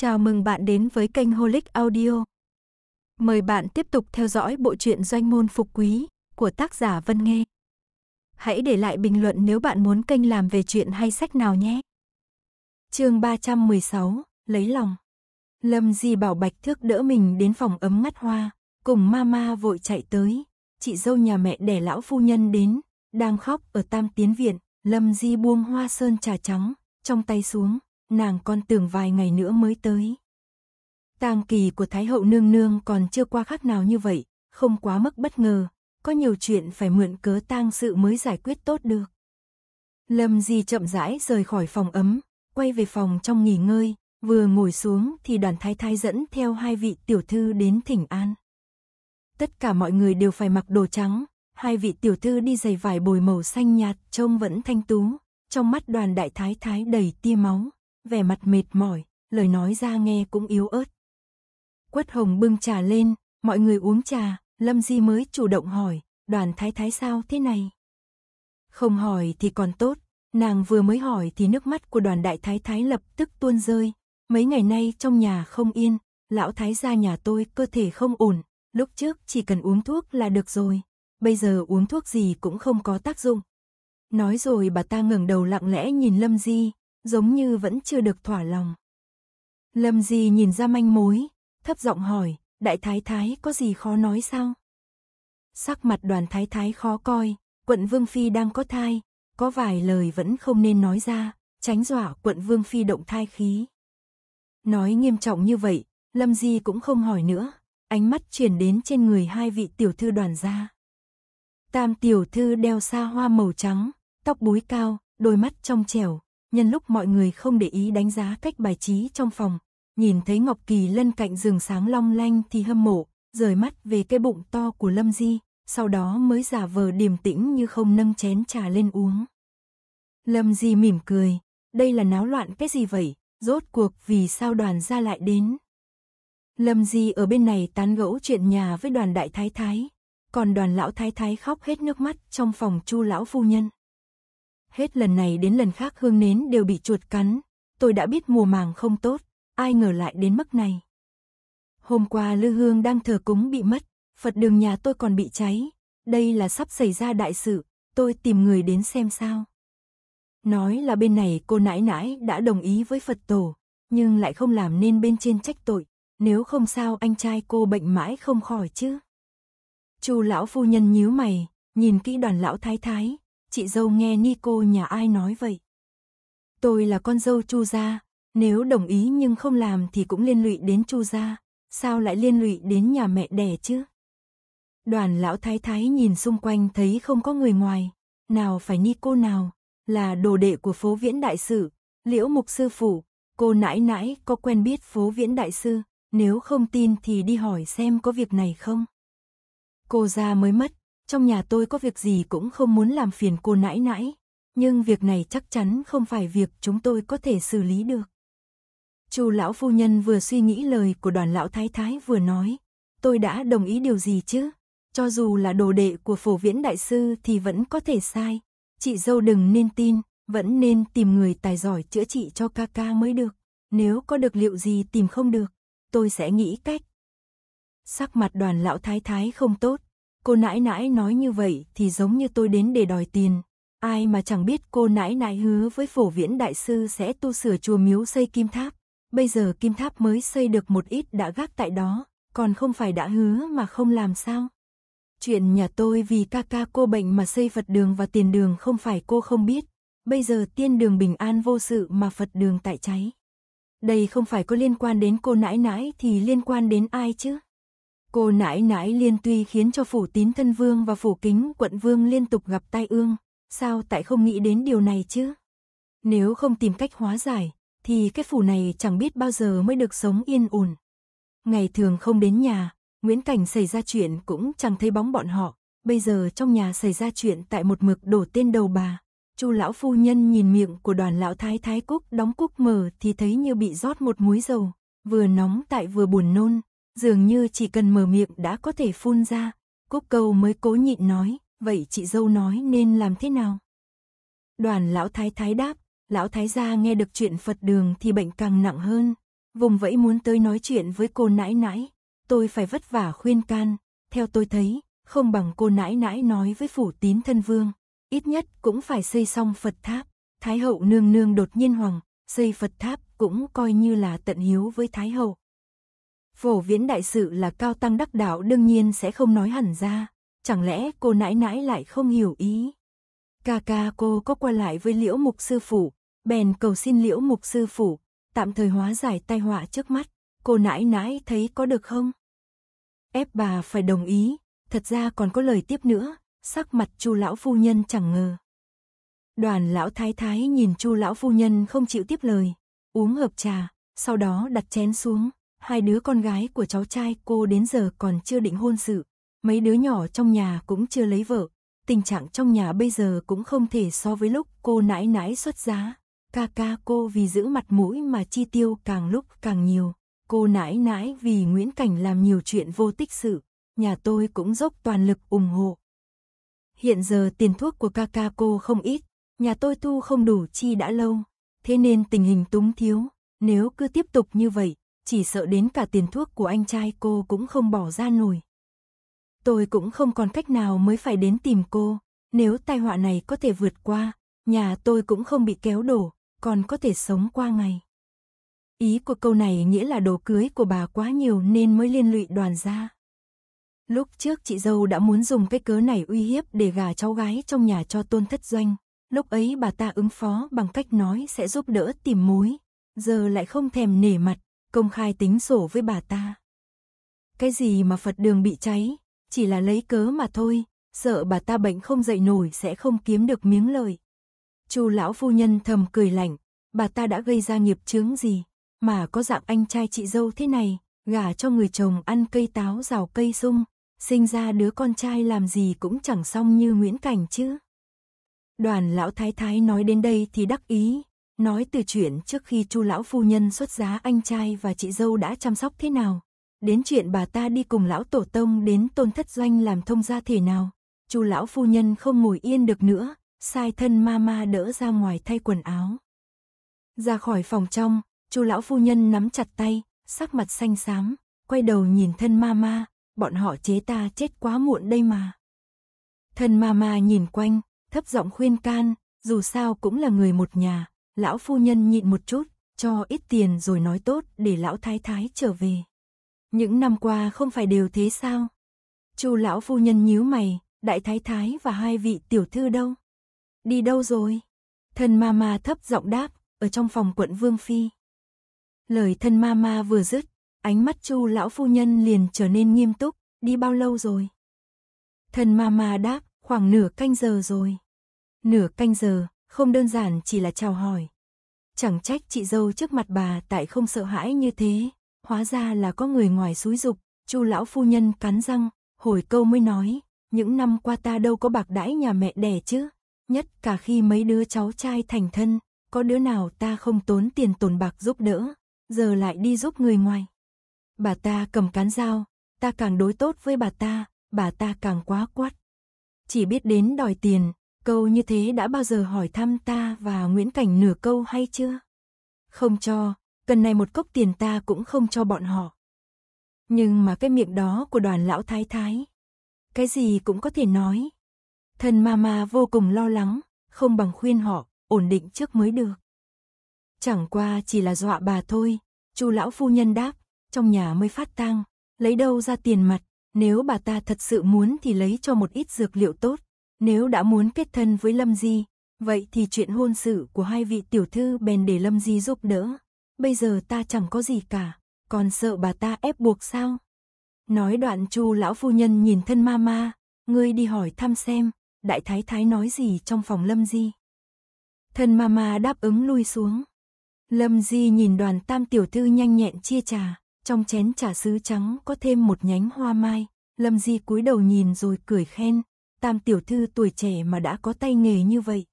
Chào mừng bạn đến với kênh Holic Audio. Mời bạn tiếp tục theo dõi bộ truyện Doanh môn phục quý của tác giả Vân Nghê. Hãy để lại bình luận nếu bạn muốn kênh làm về chuyện hay sách nào nhé. Chương 316: Lấy lòng. Lâm Di bảo Bạch Thước đỡ mình đến phòng ấm ngắt hoa, cùng mama vội chạy tới, chị dâu nhà mẹ đẻ lão phu nhân đến, đang khóc ở Tam Tiến viện, Lâm Di buông hoa sơn trà trắng trong tay xuống, nàng con tưởng vài ngày nữa mới tới. Tang kỳ của Thái hậu nương nương còn chưa qua khác nào như vậy, không quá mức bất ngờ, có nhiều chuyện phải mượn cớ tang sự mới giải quyết tốt được. Lâm Di chậm rãi rời khỏi phòng ấm, quay về phòng trong nghỉ ngơi, vừa ngồi xuống thì đoàn thái thái dẫn theo hai vị tiểu thư đến thỉnh an. Tất cả mọi người đều phải mặc đồ trắng, hai vị tiểu thư đi giày vải bồi màu xanh nhạt trông vẫn thanh tú, trong mắt đoàn đại thái thái đầy tia máu vẻ mặt mệt mỏi, lời nói ra nghe cũng yếu ớt. Quất Hồng bưng trà lên, mọi người uống trà, Lâm Di mới chủ động hỏi, đoàn thái thái sao thế này? Không hỏi thì còn tốt, nàng vừa mới hỏi thì nước mắt của đoàn đại thái thái lập tức tuôn rơi. Mấy ngày nay trong nhà không yên, lão thái gia nhà tôi cơ thể không ổn, lúc trước chỉ cần uống thuốc là được rồi, bây giờ uống thuốc gì cũng không có tác dụng. Nói rồi bà ta ngẩng đầu lặng lẽ nhìn Lâm Di, giống như vẫn chưa được thỏa lòng. Lâm Di nhìn ra manh mối, thấp giọng hỏi, đại thái thái có gì khó nói sao? Sắc mặt đoàn thái thái khó coi, quận Vương Phi đang có thai, có vài lời vẫn không nên nói ra, tránh dọa quận Vương Phi động thai khí. Nói nghiêm trọng như vậy, Lâm Di cũng không hỏi nữa, ánh mắt chuyển đến trên người hai vị tiểu thư đoàn gia. Tam tiểu thư đeo xa hoa màu trắng, tóc búi cao, đôi mắt trong trẻo, nhân lúc mọi người không để ý đánh giá cách bài trí trong phòng, nhìn thấy Ngọc Kỳ lân cạnh rừng sáng long lanh thì hâm mộ, rời mắt về cái bụng to của Lâm Di, sau đó mới giả vờ điềm tĩnh như không nâng chén trà lên uống. Lâm Di mỉm cười, đây là náo loạn cái gì vậy, rốt cuộc vì sao đoàn ra lại đến. Lâm Di ở bên này tán gẫu chuyện nhà với đoàn đại thái thái, còn đoàn lão thái thái khóc hết nước mắt trong phòng chu lão phu nhân. Hết lần này đến lần khác hương nến đều bị chuột cắn. Tôi đã biết mùa màng không tốt, ai ngờ lại đến mức này. Hôm qua lư hương đang thờ cúng bị mất, Phật đường nhà tôi còn bị cháy. Đây là sắp xảy ra đại sự, tôi tìm người đến xem sao. Nói là bên này cô nãi nãi đã đồng ý với Phật tổ, nhưng lại không làm nên bên trên trách tội, nếu không sao anh trai cô bệnh mãi không khỏi chứ. Chu lão phu nhân nhíu mày, nhìn kỹ đoàn lão thái thái, chị dâu nghe Nico nhà ai nói vậy? Tôi là con dâu Chu gia, nếu đồng ý nhưng không làm thì cũng liên lụy đến Chu gia, sao lại liên lụy đến nhà mẹ đẻ chứ? Đoàn lão thái thái nhìn xung quanh thấy không có người ngoài, nào phải Nico nào, là đồ đệ của phố viễn đại sử, liễu mục sư phủ, cô nãi nãi có quen biết phố viễn đại sư, nếu không tin thì đi hỏi xem có việc này không. Cô ra mới mất, trong nhà tôi có việc gì cũng không muốn làm phiền cô nãi nãi, nhưng việc này chắc chắn không phải việc chúng tôi có thể xử lý được. Chu lão phu nhân vừa suy nghĩ lời của đoàn lão thái thái vừa nói, tôi đã đồng ý điều gì chứ? Cho dù là đồ đệ của phổ viễn đại sư thì vẫn có thể sai. Chị dâu đừng nên tin, vẫn nên tìm người tài giỏi chữa trị cho ca ca mới được. Nếu có được liệu gì tìm không được, tôi sẽ nghĩ cách. Sắc mặt đoàn lão thái thái không tốt, cô nãi nãi nói như vậy thì giống như tôi đến để đòi tiền. Ai mà chẳng biết cô nãi nãi hứa với phổ viễn đại sư sẽ tu sửa chùa miếu xây kim tháp. Bây giờ kim tháp mới xây được một ít đã gác tại đó, còn không phải đã hứa mà không làm sao. Chuyện nhà tôi vì ca ca cô bệnh mà xây Phật đường và tiền đường không phải cô không biết. Bây giờ tiên đường bình an vô sự mà Phật đường tại cháy. Đây không phải có liên quan đến cô nãi nãi thì liên quan đến ai chứ? Cô nãi nãi liên tuy khiến cho phủ tín thân vương và phủ kính quận vương liên tục gặp tai ương, sao tại không nghĩ đến điều này chứ? Nếu không tìm cách hóa giải, thì cái phủ này chẳng biết bao giờ mới được sống yên ổn. Ngày thường không đến nhà, Nguyễn Cảnh xảy ra chuyện cũng chẳng thấy bóng bọn họ, bây giờ trong nhà xảy ra chuyện tại một mực đổ tên đầu bà. Chu lão phu nhân nhìn miệng của đoàn lão thái thái cúc đóng cúc mở thì thấy như bị rót một muối dầu, vừa nóng tại vừa buồn nôn, Dường như chỉ cần mở miệng đã có thể phun ra, Cúc Câu mới cố nhịn nói, vậy chị dâu nói nên làm thế nào? Đoàn lão thái thái đáp, lão thái gia nghe được chuyện Phật đường thì bệnh càng nặng hơn, vùng vẫy muốn tới nói chuyện với cô nãi nãi, tôi phải vất vả khuyên can, theo tôi thấy, không bằng cô nãi nãi nói với phủ tín thân vương, ít nhất cũng phải xây xong Phật tháp, thái hậu nương nương đột nhiên hoàng, xây Phật tháp cũng coi như là tận hiếu với thái hậu. Phổ viễn đại sự là cao tăng đắc đạo đương nhiên sẽ không nói hẳn ra. Chẳng lẽ cô nãi nãi lại không hiểu ý? Ca ca cô có qua lại với liễu mục sư phụ, bèn cầu xin liễu mục sư phụ, tạm thời hóa giải tai họa trước mắt. Cô nãi nãi thấy có được không? Ép bà phải đồng ý, thật ra còn có lời tiếp nữa, sắc mặt chu lão phu nhân chẳng ngờ. Đoàn lão thái thái nhìn chu lão phu nhân không chịu tiếp lời, uống hợp trà, sau đó đặt chén xuống, Hai đứa con gái của cháu trai cô đến giờ còn chưa định hôn sự. Mấy đứa nhỏ trong nhà cũng chưa lấy vợ. Tình trạng trong nhà bây giờ cũng không thể so với lúc cô nãi nãi xuất giá. Ca ca cô vì giữ mặt mũi mà chi tiêu càng lúc càng nhiều. Cô nãi nãi vì Nguyễn Cảnh làm nhiều chuyện vô tích sự. Nhà tôi cũng dốc toàn lực ủng hộ. Hiện giờ tiền thuốc của ca ca cô không ít. Nhà tôi thu không đủ chi đã lâu. Thế nên tình hình túng thiếu. Nếu cứ tiếp tục như vậy, chỉ sợ đến cả tiền thuốc của anh trai cô cũng không bỏ ra nổi. Tôi cũng không còn cách nào mới phải đến tìm cô, nếu tai họa này có thể vượt qua, nhà tôi cũng không bị kéo đổ, còn có thể sống qua ngày. Ý của câu này nghĩa là đồ cưới của bà quá nhiều nên mới liên lụy đoàn gia. Lúc trước chị dâu đã muốn dùng cái cớ này uy hiếp để gả cháu gái trong nhà cho tôn thất doanh. Lúc ấy bà ta ứng phó bằng cách nói sẽ giúp đỡ tìm mối. Giờ lại không thèm nể mặt, công khai tính sổ với bà ta. Cái gì mà Phật đường bị cháy, chỉ là lấy cớ mà thôi, sợ bà ta bệnh không dậy nổi sẽ không kiếm được miếng lời. Chu lão phu nhân thầm cười lạnh, bà ta đã gây ra nghiệp chướng gì, mà có dạng anh trai chị dâu thế này, gả cho người chồng ăn cây táo rào cây sung, sinh ra đứa con trai làm gì cũng chẳng xong như Nguyễn Cảnh chứ. Đoàn lão thái thái nói đến đây thì đắc ý, Nói từ chuyện trước khi chu lão phu nhân xuất giá anh trai và chị dâu đã chăm sóc thế nào. Đến chuyện bà ta đi cùng lão tổ tông đến tôn thất doanh làm thông gia thể nào. chu lão phu nhân không ngồi yên được nữa, sai thân mama đỡ ra ngoài thay quần áo. Ra khỏi phòng trong, chu lão phu nhân nắm chặt tay, sắc mặt xanh xám, quay đầu nhìn thân mama, bọn họ chế ta chết quá muộn đây mà. Thân mama nhìn quanh, thấp giọng khuyên can, dù sao cũng là người một nhà, lão phu nhân nhịn một chút, cho ít tiền rồi nói tốt để lão thái thái trở về. Những năm qua không phải đều thế sao? Chu lão phu nhân nhíu mày, đại thái thái và hai vị tiểu thư đâu? Đi đâu rồi? Thân ma ma thấp giọng đáp, ở trong phòng quận Vương Phi. Lời thân ma ma vừa dứt, ánh mắt chu lão phu nhân liền trở nên nghiêm túc, đi bao lâu rồi? Thân ma ma đáp, khoảng nửa canh giờ rồi. Nửa canh giờ, không đơn giản chỉ là chào hỏi. Chẳng trách chị dâu trước mặt bà tại không sợ hãi như thế, hóa ra là có người ngoài xúi dục, Chu lão phu nhân cắn răng, hồi câu mới nói, những năm qua ta đâu có bạc đãi nhà mẹ đẻ chứ, nhất cả khi mấy đứa cháu trai thành thân, có đứa nào ta không tốn tiền tồn bạc giúp đỡ, giờ lại đi giúp người ngoài. Bà ta cầm cán dao, ta càng đối tốt với bà ta, bà ta càng quá quát. Chỉ biết đến đòi tiền, câu như thế đã bao giờ hỏi thăm ta và Nguyễn Cảnh nửa câu hay chưa? Không cho, cần này một cốc tiền ta cũng không cho bọn họ. Nhưng mà cái miệng đó của đoàn lão thái thái. Cái gì cũng có thể nói. Thân mama vô cùng lo lắng, không bằng khuyên họ, ổn định trước mới được. Chẳng qua chỉ là dọa bà thôi, chu lão phu nhân đáp, trong nhà mới phát tang, lấy đâu ra tiền mặt, nếu bà ta thật sự muốn thì lấy cho một ít dược liệu tốt, nếu đã muốn kết thân với Lâm Di, vậy thì chuyện hôn sự của hai vị tiểu thư bèn để Lâm Di giúp đỡ. Bây giờ ta chẳng có gì cả, còn sợ bà ta ép buộc sao? Nói đoạn chu lão phu nhân nhìn thân ma ma, ngươi đi hỏi thăm xem, đại thái thái nói gì trong phòng Lâm Di. Thân ma ma đáp ứng lui xuống. Lâm Di nhìn đoàn tam tiểu thư nhanh nhẹn chia trà, trong chén trà sứ trắng có thêm một nhánh hoa mai. Lâm Di cúi đầu nhìn rồi cười khen, tam tiểu thư tuổi trẻ mà đã có tay nghề như vậy.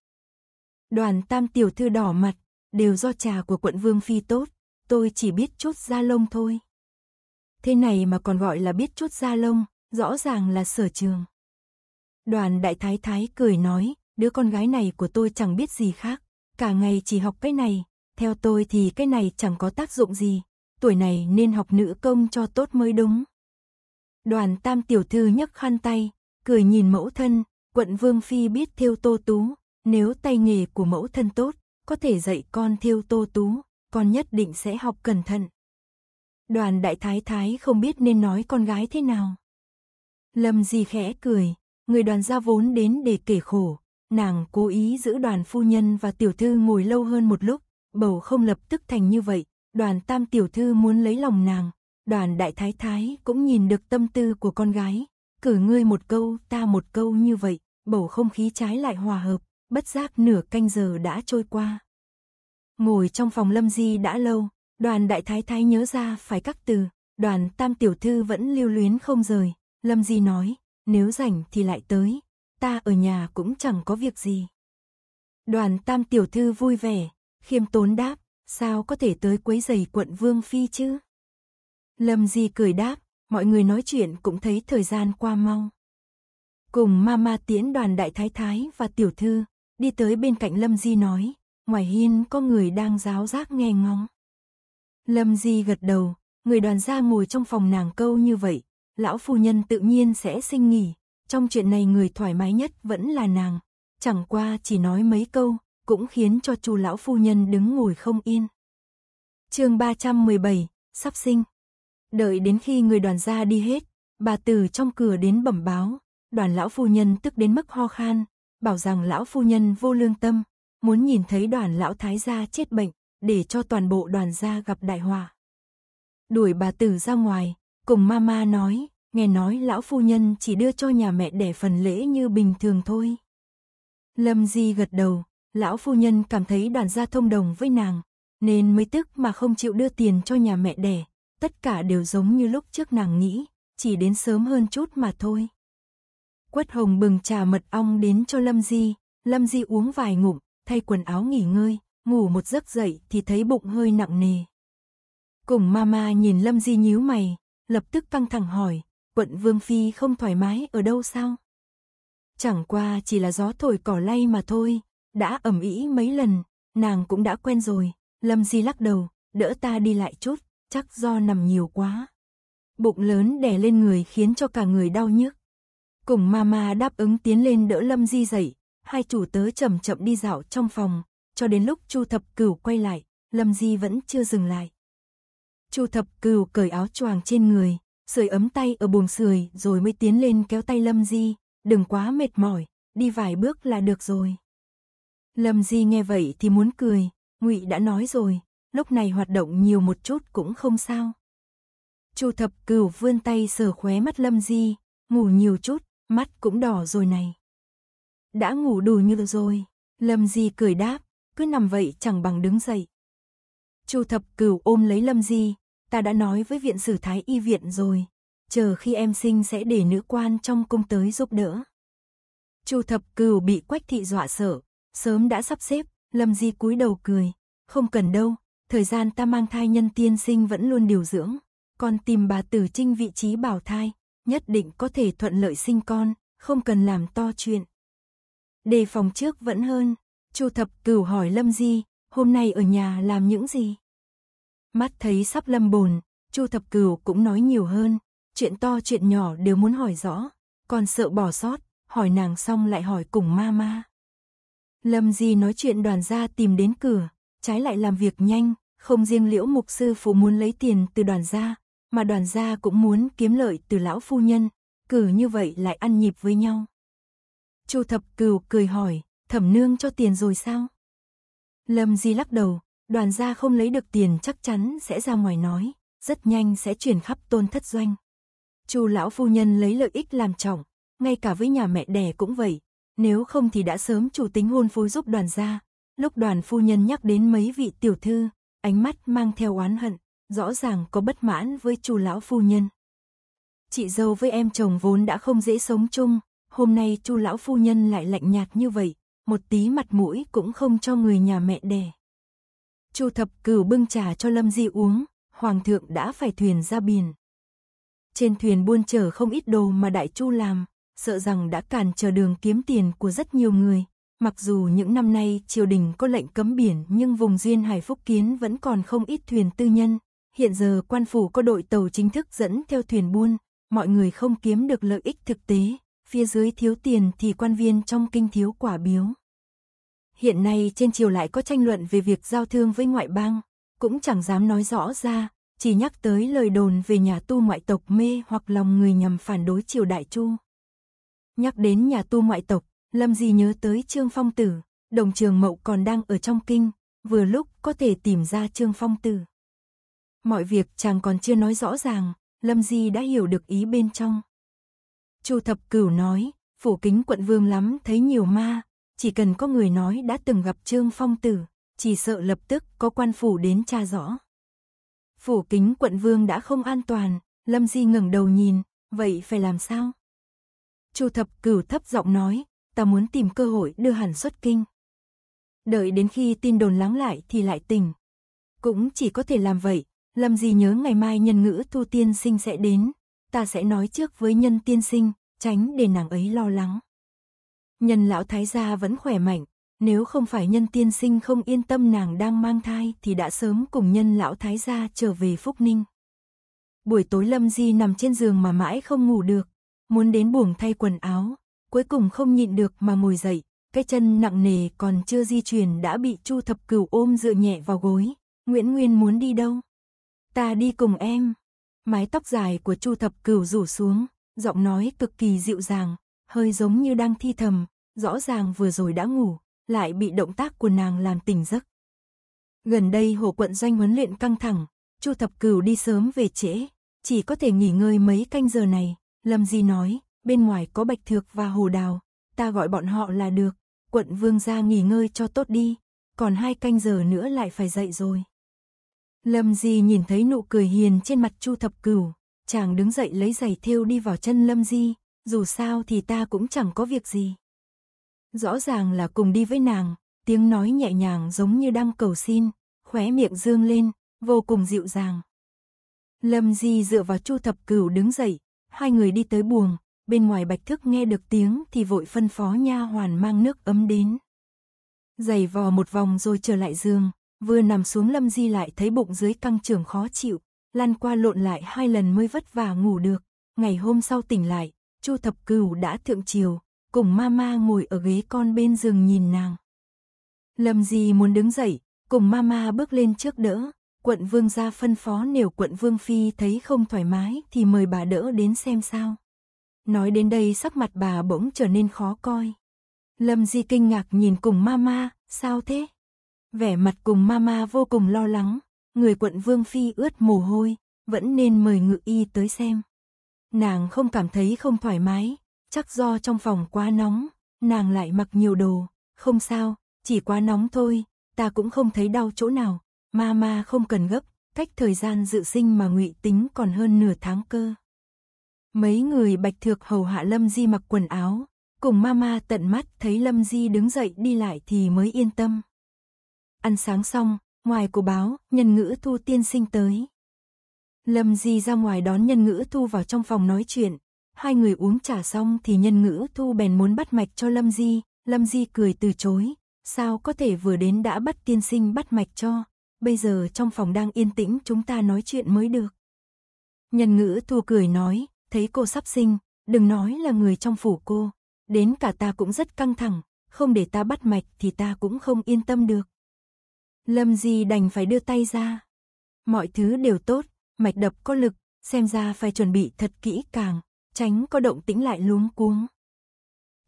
Đoàn tam tiểu thư đỏ mặt, đều do trà của quận Vương Phi tốt, tôi chỉ biết chút da lông thôi. Thế này mà còn gọi là biết chút da lông, rõ ràng là sở trường. Đoàn đại thái thái cười nói, đứa con gái này của tôi chẳng biết gì khác, cả ngày chỉ học cái này, theo tôi thì cái này chẳng có tác dụng gì, tuổi này nên học nữ công cho tốt mới đúng. Đoàn tam tiểu thư nhấc khăn tay, cười nhìn mẫu thân, quận Vương Phi biết thiêu tô tú, nếu tay nghề của mẫu thân tốt, có thể dạy con thiêu tô tú, con nhất định sẽ học cẩn thận. Đoàn đại thái thái không biết nên nói con gái thế nào. Lâm Di khẽ cười, người đoàn gia vốn đến để kể khổ, nàng cố ý giữ đoàn phu nhân và tiểu thư ngồi lâu hơn một lúc, bầu không lập tức thành như vậy, đoàn tam tiểu thư muốn lấy lòng nàng, đoàn đại thái thái cũng nhìn được tâm tư của con gái, cử ngươi một câu, ta một câu như vậy, bầu không khí trái lại hòa hợp, bất giác nửa canh giờ đã trôi qua. Ngồi trong phòng Lâm Di đã lâu, đoàn đại thái thái nhớ ra phải cắt từ, đoàn tam tiểu thư vẫn lưu luyến không rời, Lâm Di nói, nếu rảnh thì lại tới, ta ở nhà cũng chẳng có việc gì. Đoàn tam tiểu thư vui vẻ, khiêm tốn đáp, sao có thể tới quấy giày quận Vương Phi chứ? Lâm Di cười đáp, mọi người nói chuyện cũng thấy thời gian qua mau. Cùng mama tiến đoàn đại thái thái và tiểu thư, đi tới bên cạnh Lâm Di nói, ngoài hiên có người đang giáo giác nghe ngóng. Lâm Di gật đầu, người đoàn gia ngồi trong phòng nàng câu như vậy, lão phu nhân tự nhiên sẽ sinh nghỉ, trong chuyện này người thoải mái nhất vẫn là nàng, chẳng qua chỉ nói mấy câu, cũng khiến cho chú lão phu nhân đứng ngồi không yên. chương 317, sắp sinh Đợi đến khi người đoàn gia đi hết, bà từ trong cửa đến bẩm báo, đoàn lão phu nhân tức đến mức ho khan, bảo rằng lão phu nhân vô lương tâm, muốn nhìn thấy đoàn lão thái gia chết bệnh, để cho toàn bộ đoàn gia gặp đại họa. Đuổi bà từ ra ngoài, cùng mama nói, nghe nói lão phu nhân chỉ đưa cho nhà mẹ đẻ phần lễ như bình thường thôi. Lâm Di gật đầu, lão phu nhân cảm thấy đoàn gia thông đồng với nàng, nên mới tức mà không chịu đưa tiền cho nhà mẹ đẻ, tất cả đều giống như lúc trước nàng nghĩ, chỉ đến sớm hơn chút mà thôi. Quất Hồng bừng trà mật ong đến cho Lâm Di, Lâm Di uống vài ngụm, thay quần áo nghỉ ngơi, ngủ một giấc dậy thì thấy bụng hơi nặng nề. Cùng mama nhìn Lâm Di nhíu mày, lập tức căng thẳng hỏi, quận Vương Phi không thoải mái ở đâu sao? Chẳng qua chỉ là gió thổi cỏ lay mà thôi, đã ẩm ý mấy lần, nàng cũng đã quen rồi, Lâm Di lắc đầu, đỡ ta đi lại chút chắc do nằm nhiều quá. Bụng lớn đè lên người khiến cho cả người đau nhức. Cùng mama đáp ứng tiến lên đỡ Lâm Di dậy, hai chủ tớ chậm chậm đi dạo trong phòng, cho đến lúc Chu Thập Cửu quay lại, Lâm Di vẫn chưa dừng lại. Chu Thập Cửu cởi áo choàng trên người, sưởi ấm tay ở buồng sưởi rồi mới tiến lên kéo tay Lâm Di, đừng quá mệt mỏi, đi vài bước là được rồi. Lâm Di nghe vậy thì muốn cười, Ngụy đã nói rồi, lúc này hoạt động nhiều một chút cũng không sao. Chu thập cửu vươn tay sờ khóe mắt Lâm Di, ngủ nhiều chút, mắt cũng đỏ rồi này. Đã ngủ đủ như rồi, Lâm Di cười đáp, cứ nằm vậy chẳng bằng đứng dậy. Chu thập cửu ôm lấy Lâm Di, ta đã nói với viện sử thái y viện rồi, chờ khi em sinh sẽ để nữ quan trong cung tới giúp đỡ. Chu thập cửu bị quách thị dọa sợ, sớm đã sắp xếp, Lâm Di cúi đầu cười, không cần đâu, Thời gian ta mang thai nhân tiên sinh vẫn luôn điều dưỡng, còn tìm bà tử trinh vị trí bảo thai, nhất định có thể thuận lợi sinh con, không cần làm to chuyện. Đề phòng trước vẫn hơn, Chu Thập Cửu hỏi Lâm Di, hôm nay ở nhà làm những gì? Mắt thấy sắp lâm bồn, Chu Thập Cửu cũng nói nhiều hơn, chuyện to chuyện nhỏ đều muốn hỏi rõ, còn sợ bỏ sót, hỏi nàng xong lại hỏi cùng ma ma. Lâm Di nói chuyện đoàn gia tìm đến cửa, Trái lại làm việc nhanh, không riêng liễu mục sư phụ muốn lấy tiền từ đoàn gia, mà đoàn gia cũng muốn kiếm lợi từ lão phu nhân, cử như vậy lại ăn nhịp với nhau. Chu thập cừu cười hỏi, thẩm nương cho tiền rồi sao? Lâm Di lắc đầu, đoàn gia không lấy được tiền chắc chắn sẽ ra ngoài nói, rất nhanh sẽ chuyển khắp tôn thất doanh. Chu lão phu nhân lấy lợi ích làm trọng, ngay cả với nhà mẹ đẻ cũng vậy, nếu không thì đã sớm chủ tính hôn phối giúp đoàn gia, Lúc đoàn phu nhân nhắc đến mấy vị tiểu thư, ánh mắt mang theo oán hận, rõ ràng có bất mãn với chu lão phu nhân. Chị dâu với em chồng vốn đã không dễ sống chung, hôm nay chu lão phu nhân lại lạnh nhạt như vậy, một tí mặt mũi cũng không cho người nhà mẹ đẻ. Chu thập cửu bưng trà cho Lâm Di uống, hoàng thượng đã phải thuyền ra biển. Trên thuyền buôn chở không ít đồ mà đại chu làm, sợ rằng đã cản trở đường kiếm tiền của rất nhiều người, Mặc dù những năm nay triều đình có lệnh cấm biển nhưng vùng duyên hải phúc kiến vẫn còn không ít thuyền tư nhân. Hiện giờ quan phủ có đội tàu chính thức dẫn theo thuyền buôn, mọi người không kiếm được lợi ích thực tế, phía dưới thiếu tiền thì quan viên trong kinh thiếu quả biếu. Hiện nay trên triều lại có tranh luận về việc giao thương với ngoại bang, cũng chẳng dám nói rõ ra, chỉ nhắc tới lời đồn về nhà tu ngoại tộc mê hoặc lòng người nhằm phản đối triều đại chu. Nhắc đến nhà tu ngoại tộc, Lâm Di nhớ tới Trương Phong Tử, đồng trường mậu còn đang ở trong kinh, vừa lúc có thể tìm ra Trương Phong Tử. Mọi việc chàng còn chưa nói rõ ràng, Lâm Di đã hiểu được ý bên trong. Chu Thập Cửu nói, phủ kính quận vương lắm thấy nhiều ma, chỉ cần có người nói đã từng gặp Trương Phong Tử, chỉ sợ lập tức có quan phủ đến tra rõ. Phủ kính quận vương đã không an toàn, Lâm Di ngẩng đầu nhìn, vậy phải làm sao? Chu Thập Cửu thấp giọng nói, ta muốn tìm cơ hội đưa hẳn xuất kinh. Đợi đến khi tin đồn lắng lại thì lại tình. Cũng chỉ có thể làm vậy, Lâm gì nhớ ngày mai nhân ngữ thu tiên sinh sẽ đến, ta sẽ nói trước với nhân tiên sinh, tránh để nàng ấy lo lắng. Nhân lão thái gia vẫn khỏe mạnh, nếu không phải nhân tiên sinh không yên tâm nàng đang mang thai thì đã sớm cùng nhân lão thái gia trở về Phúc Ninh. Buổi tối Lâm Di nằm trên giường mà mãi không ngủ được, muốn đến buồng thay quần áo, cuối cùng không nhịn được mà ngồi dậy, cái chân nặng nề còn chưa di chuyển đã bị Chu Thập Cửu ôm dựa nhẹ vào gối. Nguyễn Nguyên muốn đi đâu? Ta đi cùng em. Mái tóc dài của Chu Thập Cửu rủ xuống, giọng nói cực kỳ dịu dàng, hơi giống như đang thi thầm, rõ ràng vừa rồi đã ngủ, lại bị động tác của nàng làm tỉnh giấc. Gần đây hồ quận doanh huấn luyện căng thẳng, Chu Thập Cửu đi sớm về trễ, chỉ có thể nghỉ ngơi mấy canh giờ này, Lâm Di nói, bên ngoài có bạch thược và hồ đào, ta gọi bọn họ là được, quận vương ra nghỉ ngơi cho tốt đi, còn hai canh giờ nữa lại phải dậy rồi. Lâm Di nhìn thấy nụ cười hiền trên mặt Chu Thập Cửu, chàng đứng dậy lấy giày thêu đi vào chân Lâm Di, dù sao thì ta cũng chẳng có việc gì. Rõ ràng là cùng đi với nàng, tiếng nói nhẹ nhàng giống như đang cầu xin, khóe miệng dương lên, vô cùng dịu dàng. Lâm Di dựa vào Chu Thập Cửu đứng dậy, hai người đi tới buồng, bên ngoài bạch thức nghe được tiếng thì vội phân phó nha hoàn mang nước ấm đến. Giày vò một vòng rồi trở lại giường, vừa nằm xuống lâm di lại thấy bụng dưới căng trường khó chịu, lăn qua lộn lại hai lần mới vất vả ngủ được. Ngày hôm sau tỉnh lại, Chu Thập Cửu đã thượng chiều, cùng mama ngồi ở ghế con bên giường nhìn nàng. Lâm Di muốn đứng dậy, cùng mama bước lên trước đỡ, quận vương gia phân phó nếu quận vương phi thấy không thoải mái thì mời bà đỡ đến xem sao. Nói đến đây sắc mặt bà bỗng trở nên khó coi. Lâm Di kinh ngạc nhìn cùng mama, sao thế? Vẻ mặt cùng mama vô cùng lo lắng, người quận Vương Phi ướt mồ hôi, vẫn nên mời ngự y tới xem. Nàng không cảm thấy không thoải mái, chắc do trong phòng quá nóng, nàng lại mặc nhiều đồ, không sao, chỉ quá nóng thôi, ta cũng không thấy đau chỗ nào, mama không cần gấp, cách thời gian dự sinh mà ngụy tính còn hơn nửa tháng cơ. Mấy người bạch thược hầu hạ Lâm Di mặc quần áo, cùng mama tận mắt thấy Lâm Di đứng dậy đi lại thì mới yên tâm. Ăn sáng xong, ngoài của báo, nhân ngữ thu tiên sinh tới. Lâm Di ra ngoài đón nhân ngữ thu vào trong phòng nói chuyện, hai người uống trà xong thì nhân ngữ thu bèn muốn bắt mạch cho Lâm Di, Lâm Di cười từ chối, sao có thể vừa đến đã bắt tiên sinh bắt mạch cho, bây giờ trong phòng đang yên tĩnh chúng ta nói chuyện mới được. Nhân ngữ thu cười nói, thấy cô sắp sinh, đừng nói là người trong phủ cô, đến cả ta cũng rất căng thẳng, không để ta bắt mạch thì ta cũng không yên tâm được. Lâm Di đành phải đưa tay ra. Mọi thứ đều tốt, mạch đập có lực, xem ra phải chuẩn bị thật kỹ càng, tránh có động tĩnh lại luống cuống.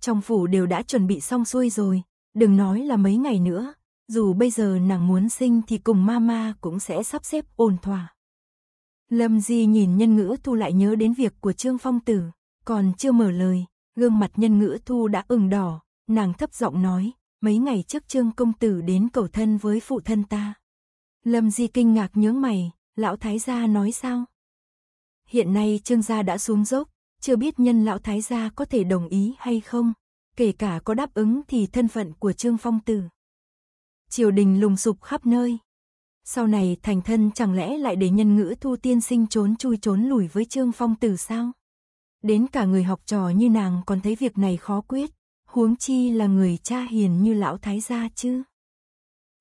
Trong phủ đều đã chuẩn bị xong xuôi rồi, đừng nói là mấy ngày nữa, dù bây giờ nàng muốn sinh thì cùng mama cũng sẽ sắp xếp ổn thỏa. Lâm Di nhìn nhân ngữ thu lại nhớ đến việc của Trương Phong Tử, còn chưa mở lời, gương mặt nhân ngữ thu đã ửng đỏ, nàng thấp giọng nói, mấy ngày trước Trương Công Tử đến cầu thân với phụ thân ta. Lâm Di kinh ngạc nhướng mày, lão thái gia nói sao? Hiện nay Trương gia đã xuống dốc, chưa biết nhân lão thái gia có thể đồng ý hay không, kể cả có đáp ứng thì thân phận của Trương Phong Tử. Triều đình lùng sục khắp nơi, sau này thành thân chẳng lẽ lại để nhân ngữ thu tiên sinh trốn chui trốn lùi với Trương Phong Tử sao? Đến cả người học trò như nàng còn thấy việc này khó quyết, huống chi là người cha hiền như lão thái gia chứ.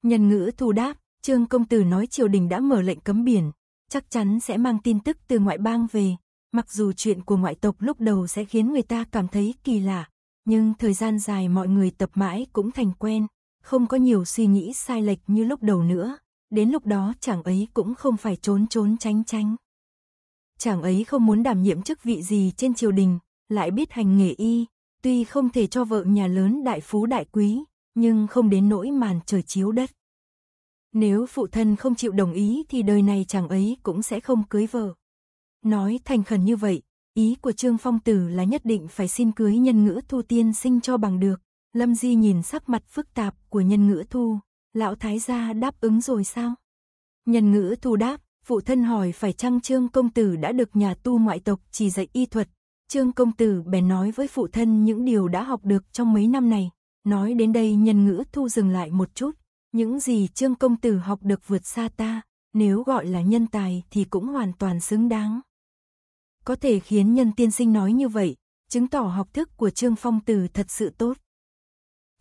Nhân ngữ thu đáp, Trương Công Tử nói triều đình đã mở lệnh cấm biển, chắc chắn sẽ mang tin tức từ ngoại bang về. Mặc dù chuyện của ngoại tộc lúc đầu sẽ khiến người ta cảm thấy kỳ lạ, nhưng thời gian dài mọi người tập mãi cũng thành quen, không có nhiều suy nghĩ sai lệch như lúc đầu nữa. Đến lúc đó chàng ấy cũng không phải trốn trốn tránh tránh. Chàng ấy không muốn đảm nhiệm chức vị gì trên triều đình, lại biết hành nghề y, tuy không thể cho vợ nhà lớn đại phú đại quý, nhưng không đến nỗi màn trời chiếu đất. Nếu phụ thân không chịu đồng ý thì đời này chàng ấy cũng sẽ không cưới vợ. Nói thành khẩn như vậy, ý của Trương Phong Tử là nhất định phải xin cưới nhân ngữ thu tiên sinh cho bằng được. Lâm Di nhìn sắc mặt phức tạp của nhân ngữ thu, lão thái gia đáp ứng rồi sao? Nhân ngữ thu đáp, phụ thân hỏi phải chăng Trương Công Tử đã được nhà tu ngoại tộc chỉ dạy y thuật. Trương Công Tử bèn nói với phụ thân những điều đã học được trong mấy năm này. Nói đến đây nhân ngữ thu dừng lại một chút. Những gì Trương Công Tử học được vượt xa ta, nếu gọi là nhân tài thì cũng hoàn toàn xứng đáng. Có thể khiến nhân tiên sinh nói như vậy, chứng tỏ học thức của Trương Phong Tử thật sự tốt.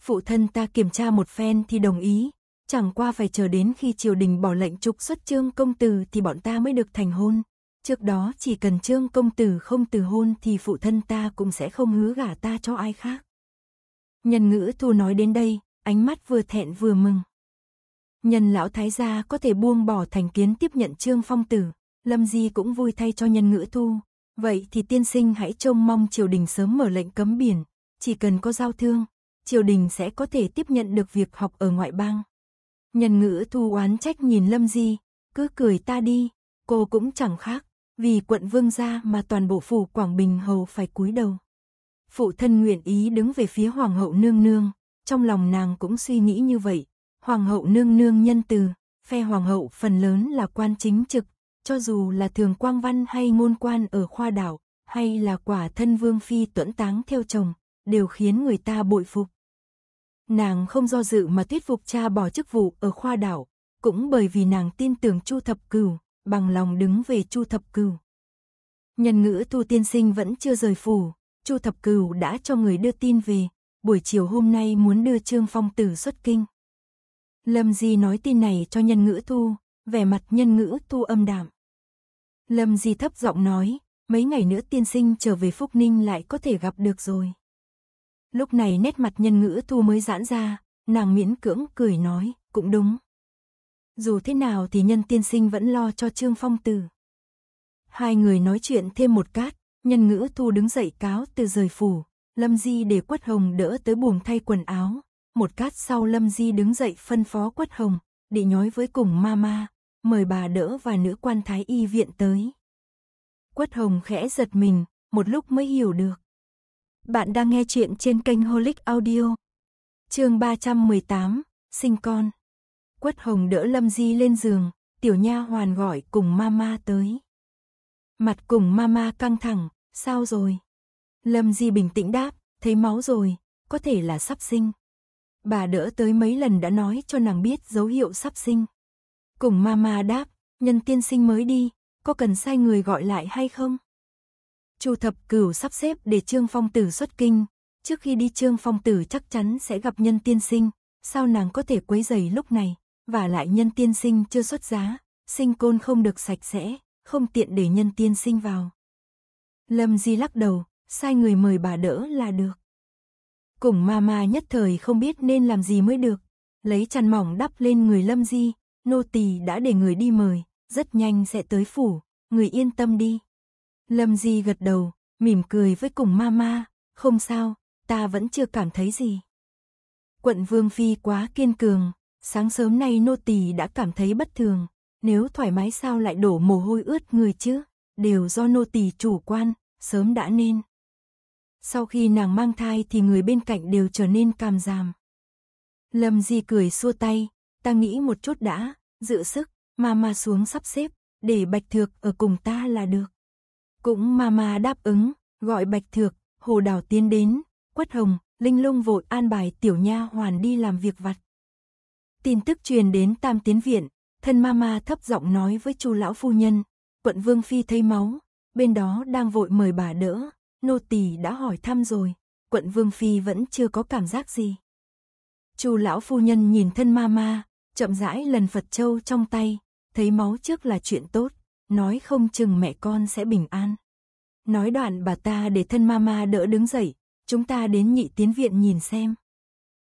Phụ thân ta kiểm tra một phen thì đồng ý, Chẳng qua phải chờ đến khi triều đình bỏ lệnh trục xuất Trương Công Tử thì bọn ta mới được thành hôn. Trước đó chỉ cần Trương Công Tử không từ hôn thì phụ thân ta cũng sẽ không hứa gả ta cho ai khác. Nhân ngữ thu nói đến đây, ánh mắt vừa thẹn vừa mừng. Nhân lão thái gia có thể buông bỏ thành kiến tiếp nhận Trương Phong Tử, Lâm Di cũng vui thay cho nhân ngữ thu. Vậy thì tiên sinh hãy trông mong triều đình sớm mở lệnh cấm biển, chỉ cần có giao thương, triều đình sẽ có thể tiếp nhận được việc học ở ngoại bang. Nhân ngữ thu oán trách nhìn Lâm Di, cứ cười ta đi, cô cũng chẳng khác, vì quận vương gia mà toàn bộ phủ Quảng Bình hầu phải cúi đầu. Phụ thân nguyện ý đứng về phía hoàng hậu nương nương, trong lòng nàng cũng suy nghĩ như vậy, hoàng hậu nương nương nhân từ, phe hoàng hậu phần lớn là quan chính trực, cho dù là thường quang văn hay ngôn quan ở khoa đảo, hay là quả thân vương phi tuẫn táng theo chồng, đều khiến người ta bội phục. Nàng không do dự mà thuyết phục cha bỏ chức vụ ở khoa đảo, cũng bởi vì nàng tin tưởng Chu Thập Cửu, bằng lòng đứng về Chu Thập Cửu. Nhân ngữ Thu tiên sinh vẫn chưa rời phủ, Chu Thập Cửu đã cho người đưa tin về, buổi chiều hôm nay muốn đưa Trương Phong Tử xuất kinh. Lâm Di nói tin này cho nhân ngữ Thu, vẻ mặt nhân ngữ Thu âm đạm. Lâm Di thấp giọng nói, mấy ngày nữa tiên sinh trở về Phúc Ninh lại có thể gặp được rồi. Lúc này nét mặt nhân ngữ thu mới giãn ra, nàng miễn cưỡng cười nói, cũng đúng. Dù thế nào thì nhân tiên sinh vẫn lo cho Trương Phong Tử. Hai người nói chuyện thêm một cát, nhân ngữ thu đứng dậy cáo từ rời phủ, Lâm Di để Quất Hồng đỡ tới buồng thay quần áo. Một cát sau Lâm Di đứng dậy phân phó Quất Hồng, để nhói với cùng mama, mời bà đỡ và nữ quan thái y viện tới. Quất Hồng khẽ giật mình, một lúc mới hiểu được. Bạn đang nghe chuyện trên kênh Holic Audio. Chương 318, sinh con. Quất Hồng đỡ Lâm Di lên giường, Tiểu Nha hoàn gọi cùng mama tới. Mặt cùng mama căng thẳng, sao rồi? Lâm Di bình tĩnh đáp, thấy máu rồi, có thể là sắp sinh. Bà đỡ tới mấy lần đã nói cho nàng biết dấu hiệu sắp sinh. Cùng mama đáp, nhân tiên sinh mới đi, có cần sai người gọi lại hay không? Chu Thập Cửu sắp xếp để Trương Phong Tử xuất kinh, trước khi đi Trương Phong Tử chắc chắn sẽ gặp nhân tiên sinh, sao nàng có thể quấy giày lúc này, và lại nhân tiên sinh chưa xuất giá, sinh côn không được sạch sẽ, không tiện để nhân tiên sinh vào. Lâm Di lắc đầu, sai người mời bà đỡ là được. Cùng ma ma nhất thời không biết nên làm gì mới được, lấy chăn mỏng đắp lên người Lâm Di, nô tỳ đã để người đi mời, rất nhanh sẽ tới phủ, người yên tâm đi. Lâm Di gật đầu, mỉm cười với cùng mama, không sao, ta vẫn chưa cảm thấy gì. Quận Vương Phi quá kiên cường, sáng sớm nay nô tỳ đã cảm thấy bất thường, nếu thoải mái sao lại đổ mồ hôi ướt người chứ, đều do nô tỳ chủ quan, sớm đã nên. Sau khi nàng mang thai thì người bên cạnh đều trở nên cam giảm. Lâm Di cười xua tay, ta nghĩ một chút đã, dự sức, mama xuống sắp xếp, để Bạch Thược ở cùng ta là được. Cũng mama đáp ứng, gọi Bạch Thược, Hồ Đào tiến đến, Quất Hồng, Linh Lung vội an bài tiểu nha hoàn đi làm việc vặt. Tin tức truyền đến Tam Tiến Viện, thân mama thấp giọng nói với chu lão phu nhân, quận Vương Phi thấy máu, bên đó đang vội mời bà đỡ, nô tỳ đã hỏi thăm rồi, quận Vương Phi vẫn chưa có cảm giác gì. chu lão phu nhân nhìn thân mama, chậm rãi lần Phật Châu trong tay, thấy máu trước là chuyện tốt, Nói không chừng mẹ con sẽ bình an. Nói đoạn bà ta để thân mama đỡ đứng dậy, chúng ta đến nhị tiến viện nhìn xem.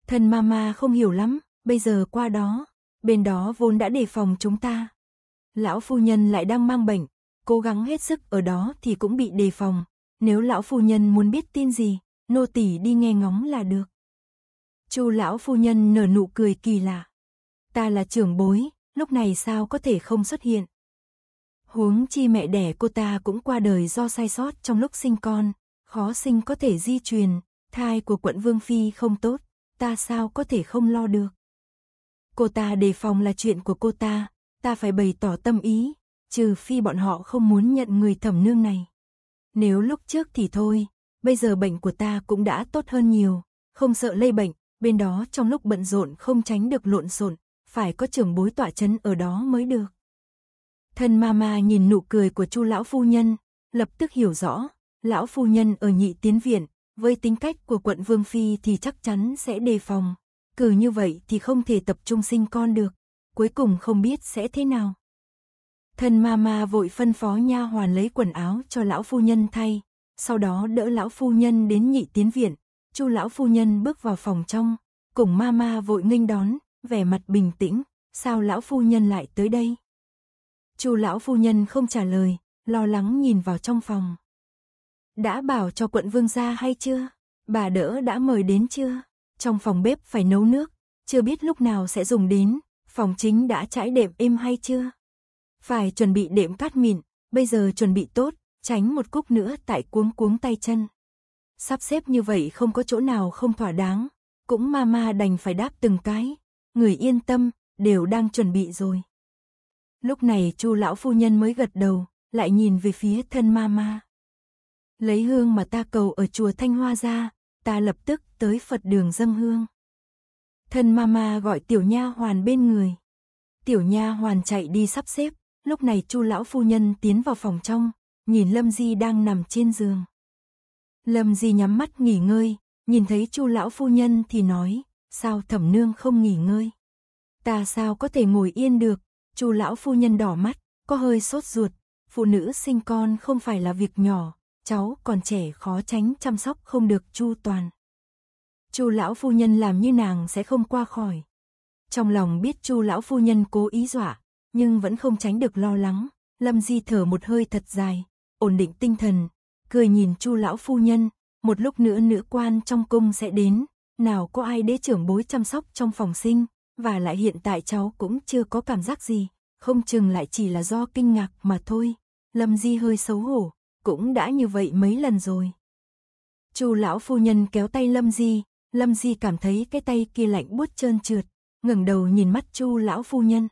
Thân mama không hiểu lắm, bây giờ qua đó, bên đó vốn đã đề phòng chúng ta. Lão phu nhân lại đang mang bệnh, cố gắng hết sức ở đó thì cũng bị đề phòng. Nếu lão phu nhân muốn biết tin gì, nô tỳ đi nghe ngóng là được. Chu lão phu nhân nở nụ cười kỳ lạ. Ta là trưởng bối, lúc này sao có thể không xuất hiện. Huống chi mẹ đẻ cô ta cũng qua đời do sai sót trong lúc sinh con, khó sinh có thể di truyền, thai của quận Vương Phi không tốt, ta sao có thể không lo được. Cô ta đề phòng là chuyện của cô ta, ta phải bày tỏ tâm ý, trừ phi bọn họ không muốn nhận người thẩm nương này. Nếu lúc trước thì thôi, bây giờ bệnh của ta cũng đã tốt hơn nhiều, không sợ lây bệnh, bên đó trong lúc bận rộn không tránh được lộn xộn, phải có trưởng bối tọa chấn ở đó mới được. Thân mama nhìn nụ cười của Chu lão phu nhân, lập tức hiểu rõ, lão phu nhân ở nhị tiến viện, với tính cách của quận Vương Phi thì chắc chắn sẽ đề phòng. cử như vậy thì không thể tập trung sinh con được, cuối cùng không biết sẽ thế nào. Thân mama vội phân phó nha hoàn lấy quần áo cho lão phu nhân thay, sau đó đỡ lão phu nhân đến nhị tiến viện. Chu lão phu nhân bước vào phòng trong, cùng mama vội nghênh đón, vẻ mặt bình tĩnh, sao lão phu nhân lại tới đây? Chu lão phu nhân không trả lời, lo lắng nhìn vào trong phòng. Đã bảo cho quận vương gia hay chưa? Bà đỡ đã mời đến chưa? Trong phòng bếp phải nấu nước, chưa biết lúc nào sẽ dùng đến, phòng chính đã trải đệm êm hay chưa? Phải chuẩn bị đệm cát mịn, bây giờ chuẩn bị tốt, tránh một cúc nữa tại cuống cuống tay chân. Sắp xếp như vậy không có chỗ nào không thỏa đáng, cũng ma ma đành phải đáp từng cái, người yên tâm, đều đang chuẩn bị rồi. Lúc này chu lão phu nhân mới gật đầu, lại nhìn về phía thân ma ma. Lấy hương mà ta cầu ở chùa Thanh Hoa ra, ta lập tức tới Phật đường dâng hương. Thân ma ma gọi tiểu nha hoàn bên người. Tiểu nha hoàn chạy đi sắp xếp, lúc này chu lão phu nhân tiến vào phòng trong, nhìn Lâm Di đang nằm trên giường. Lâm Di nhắm mắt nghỉ ngơi, nhìn thấy chu lão phu nhân thì nói, sao thẩm nương không nghỉ ngơi? Ta sao có thể ngồi yên được, Chu lão phu nhân đỏ mắt, có hơi sốt ruột, phụ nữ sinh con không phải là việc nhỏ, cháu còn trẻ khó tránh chăm sóc không được chu toàn. Chu lão phu nhân làm như nàng sẽ không qua khỏi. Trong lòng biết Chu lão phu nhân cố ý dọa, nhưng vẫn không tránh được lo lắng, Lâm Di thở một hơi thật dài, ổn định tinh thần, cười nhìn Chu lão phu nhân, một lúc nữa nữ quan trong cung sẽ đến, nào có ai đế trưởng bối chăm sóc trong phòng sinh, và lại hiện tại cháu cũng chưa có cảm giác gì, không chừng lại chỉ là do kinh ngạc mà thôi. Lâm Di hơi xấu hổ, cũng đã như vậy mấy lần rồi. Chu lão phu nhân kéo tay Lâm Di, Lâm Di cảm thấy cái tay kia lạnh buốt trơn trượt, ngẩng đầu nhìn mắt Chu lão phu nhân.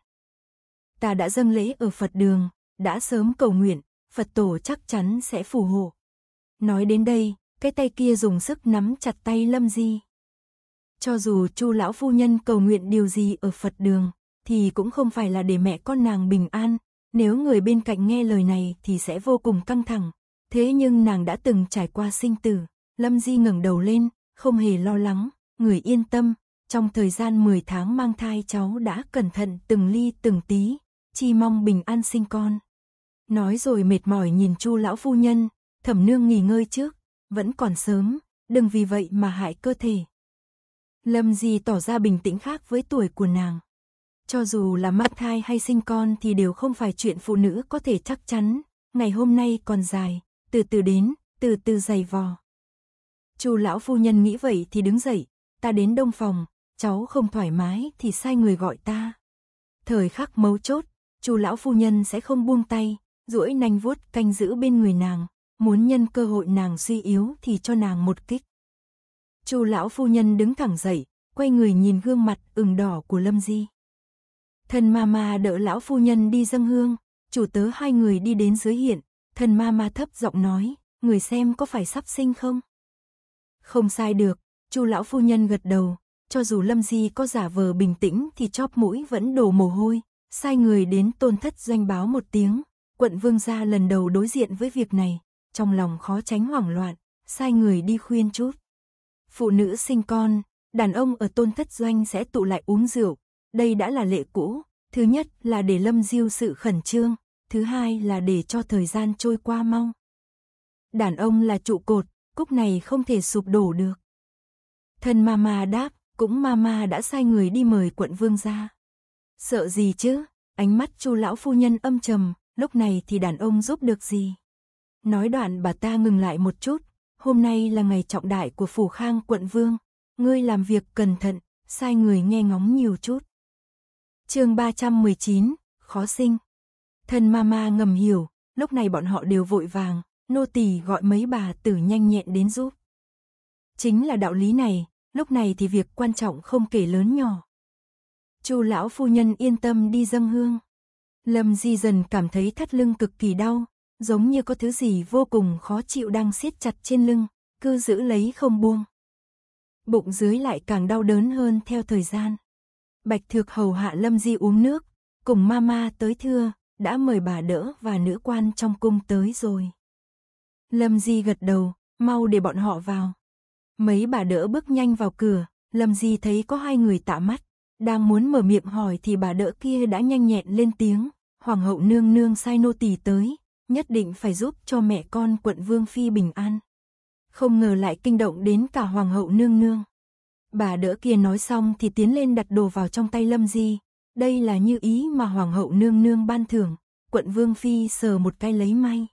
Ta đã dâng lễ ở Phật đường, đã sớm cầu nguyện, Phật tổ chắc chắn sẽ phù hộ. Nói đến đây, cái tay kia dùng sức nắm chặt tay Lâm Di. Cho dù Chu lão phu nhân cầu nguyện điều gì ở Phật đường, thì cũng không phải là để mẹ con nàng bình an, nếu người bên cạnh nghe lời này thì sẽ vô cùng căng thẳng. Thế nhưng nàng đã từng trải qua sinh tử, Lâm Di ngẩng đầu lên, không hề lo lắng, người yên tâm, trong thời gian 10 tháng mang thai cháu đã cẩn thận từng ly từng tí, chi mong bình an sinh con. Nói rồi mệt mỏi nhìn Chu lão phu nhân, Thẩm nương nghỉ ngơi trước, vẫn còn sớm, đừng vì vậy mà hại cơ thể. Lâm Di tỏ ra bình tĩnh khác với tuổi của nàng. Cho dù là mang thai hay sinh con thì đều không phải chuyện phụ nữ có thể chắc chắn, ngày hôm nay còn dài, từ từ đến, từ từ dày vò. Chu lão phu nhân nghĩ vậy thì đứng dậy, ta đến đông phòng, cháu không thoải mái thì sai người gọi ta. Thời khắc mấu chốt, Chu lão phu nhân sẽ không buông tay, duỗi nanh vuốt canh giữ bên người nàng, muốn nhân cơ hội nàng suy yếu thì cho nàng một kích. Chu lão phu nhân đứng thẳng dậy, quay người nhìn gương mặt ửng đỏ của Lâm Di. Thần ma ma đỡ lão phu nhân đi dâng hương, chủ tớ hai người đi đến dưới hiện, thần ma ma thấp giọng nói, người xem có phải sắp sinh không? Không sai được, Chu lão phu nhân gật đầu, cho dù Lâm Di có giả vờ bình tĩnh thì chóp mũi vẫn đổ mồ hôi, sai người đến tôn thất doanh báo một tiếng, quận vương gia lần đầu đối diện với việc này, trong lòng khó tránh hoảng loạn, sai người đi khuyên chút phụ nữ sinh con, đàn ông ở tôn thất doanh sẽ tụ lại uống rượu. Đây đã là lệ cũ, thứ nhất là để lâm diêu sự khẩn trương, thứ hai là để cho thời gian trôi qua mau. Đàn ông là trụ cột, cúc này không thể sụp đổ được. Thân mama đáp, cũng mama đã sai người đi mời quận vương ra. Sợ gì chứ, ánh mắt chu lão phu nhân âm trầm, lúc này thì đàn ông giúp được gì. Nói đoạn bà ta ngừng lại một chút, hôm nay là ngày trọng đại của phủ khang quận vương, ngươi làm việc cẩn thận, sai người nghe ngóng nhiều chút. chương 319, khó sinh. Thần ma ma ngầm hiểu, lúc này bọn họ đều vội vàng, nô tỳ gọi mấy bà tử nhanh nhẹn đến giúp. Chính là đạo lý này, lúc này thì việc quan trọng không kể lớn nhỏ. Chu lão phu nhân yên tâm đi dâng hương. Lâm Di dần cảm thấy thắt lưng cực kỳ đau, giống như có thứ gì vô cùng khó chịu đang siết chặt trên lưng, cứ giữ lấy không buông. Bụng dưới lại càng đau đớn hơn theo thời gian. Bạch Thược hầu hạ Lâm Di uống nước, cùng mama tới thưa, đã mời bà đỡ và nữ quan trong cung tới rồi. Lâm Di gật đầu, mau để bọn họ vào. Mấy bà đỡ bước nhanh vào cửa, Lâm Di thấy có hai người tạ mắt, đang muốn mở miệng hỏi thì bà đỡ kia đã nhanh nhẹn lên tiếng, hoàng hậu nương nương sai nô tỳ tới, nhất định phải giúp cho mẹ con quận Vương Phi bình an. Không ngờ lại kinh động đến cả Hoàng hậu nương nương. Bà đỡ kia nói xong thì tiến lên đặt đồ vào trong tay Lâm Di. Đây là như ý mà Hoàng hậu nương nương ban thưởng, quận Vương Phi sờ một cái lấy may.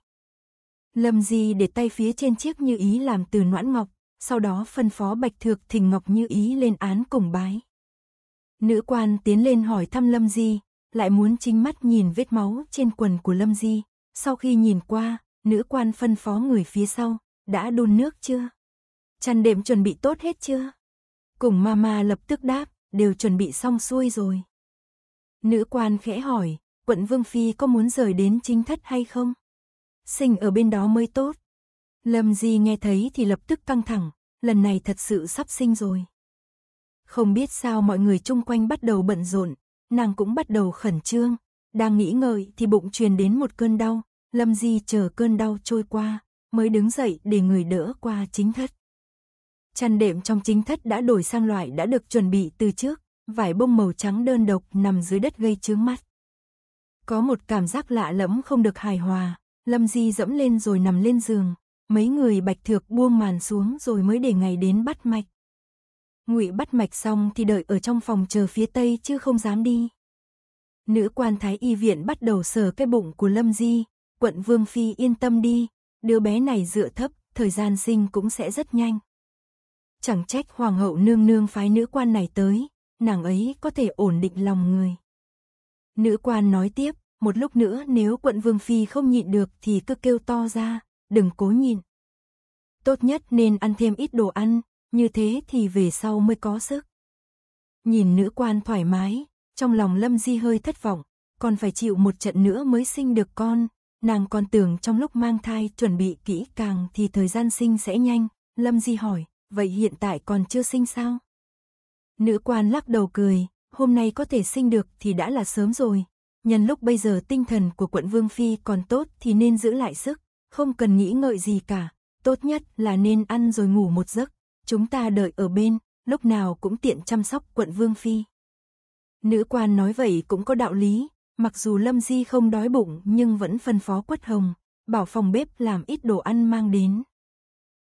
Lâm Di để tay phía trên chiếc như ý làm từ noãn ngọc, sau đó phân phó Bạch Thược Thỉnh Ngọc như ý lên án cùng bái. Nữ quan tiến lên hỏi thăm Lâm Di, lại muốn chính mắt nhìn vết máu trên quần của Lâm Di, sau khi nhìn qua, nữ quan phân phó người phía sau, đã đun nước chưa? Chăn đệm chuẩn bị tốt hết chưa? Cùng mama lập tức đáp, đều chuẩn bị xong xuôi rồi. Nữ quan khẽ hỏi, quận Vương Phi có muốn rời đến chính thất hay không? Sinh ở bên đó mới tốt. Lâm Di nghe thấy thì lập tức căng thẳng, lần này thật sự sắp sinh rồi. Không biết sao mọi người chung quanh bắt đầu bận rộn, nàng cũng bắt đầu khẩn trương, đang nghĩ ngợi thì bụng truyền đến một cơn đau, Lâm Di chờ cơn đau trôi qua, mới đứng dậy để người đỡ qua chính thất. Chăn đệm trong chính thất đã đổi sang loại đã được chuẩn bị từ trước, vải bông màu trắng đơn độc nằm dưới đất gây chướng mắt. Có một cảm giác lạ lẫm không được hài hòa, Lâm Di dẫm lên rồi nằm lên giường, mấy người bạch thược buông màn xuống rồi mới để ngày đến bắt mạch. Ngụy bắt mạch xong thì đợi ở trong phòng chờ phía tây chứ không dám đi. Nữ quan thái y viện bắt đầu sờ cái bụng của Lâm Di, quận Vương Phi yên tâm đi, đứa bé này dựa thấp, thời gian sinh cũng sẽ rất nhanh. Chẳng trách Hoàng hậu nương nương phái nữ quan này tới, nàng ấy có thể ổn định lòng người. Nữ quan nói tiếp, một lúc nữa nếu quận Vương Phi không nhịn được thì cứ kêu to ra, đừng cố nhịn. Tốt nhất nên ăn thêm ít đồ ăn, như thế thì về sau mới có sức. Nhìn nữ quan thoải mái, trong lòng Lâm Di hơi thất vọng, còn phải chịu một trận nữa mới sinh được con, Nàng còn tưởng trong lúc mang thai chuẩn bị kỹ càng thì thời gian sinh sẽ nhanh, Lâm Di hỏi, vậy hiện tại còn chưa sinh sao? Nữ quan lắc đầu cười, hôm nay có thể sinh được thì đã là sớm rồi. Nhân lúc bây giờ tinh thần của quận Vương Phi còn tốt thì nên giữ lại sức, không cần nghĩ ngợi gì cả. Tốt nhất là nên ăn rồi ngủ một giấc, chúng ta đợi ở bên, lúc nào cũng tiện chăm sóc quận Vương Phi. Nữ quan nói vậy cũng có đạo lý, Mặc dù Lâm Di không đói bụng nhưng vẫn phân phó Quất Hồng, bảo phòng bếp làm ít đồ ăn mang đến.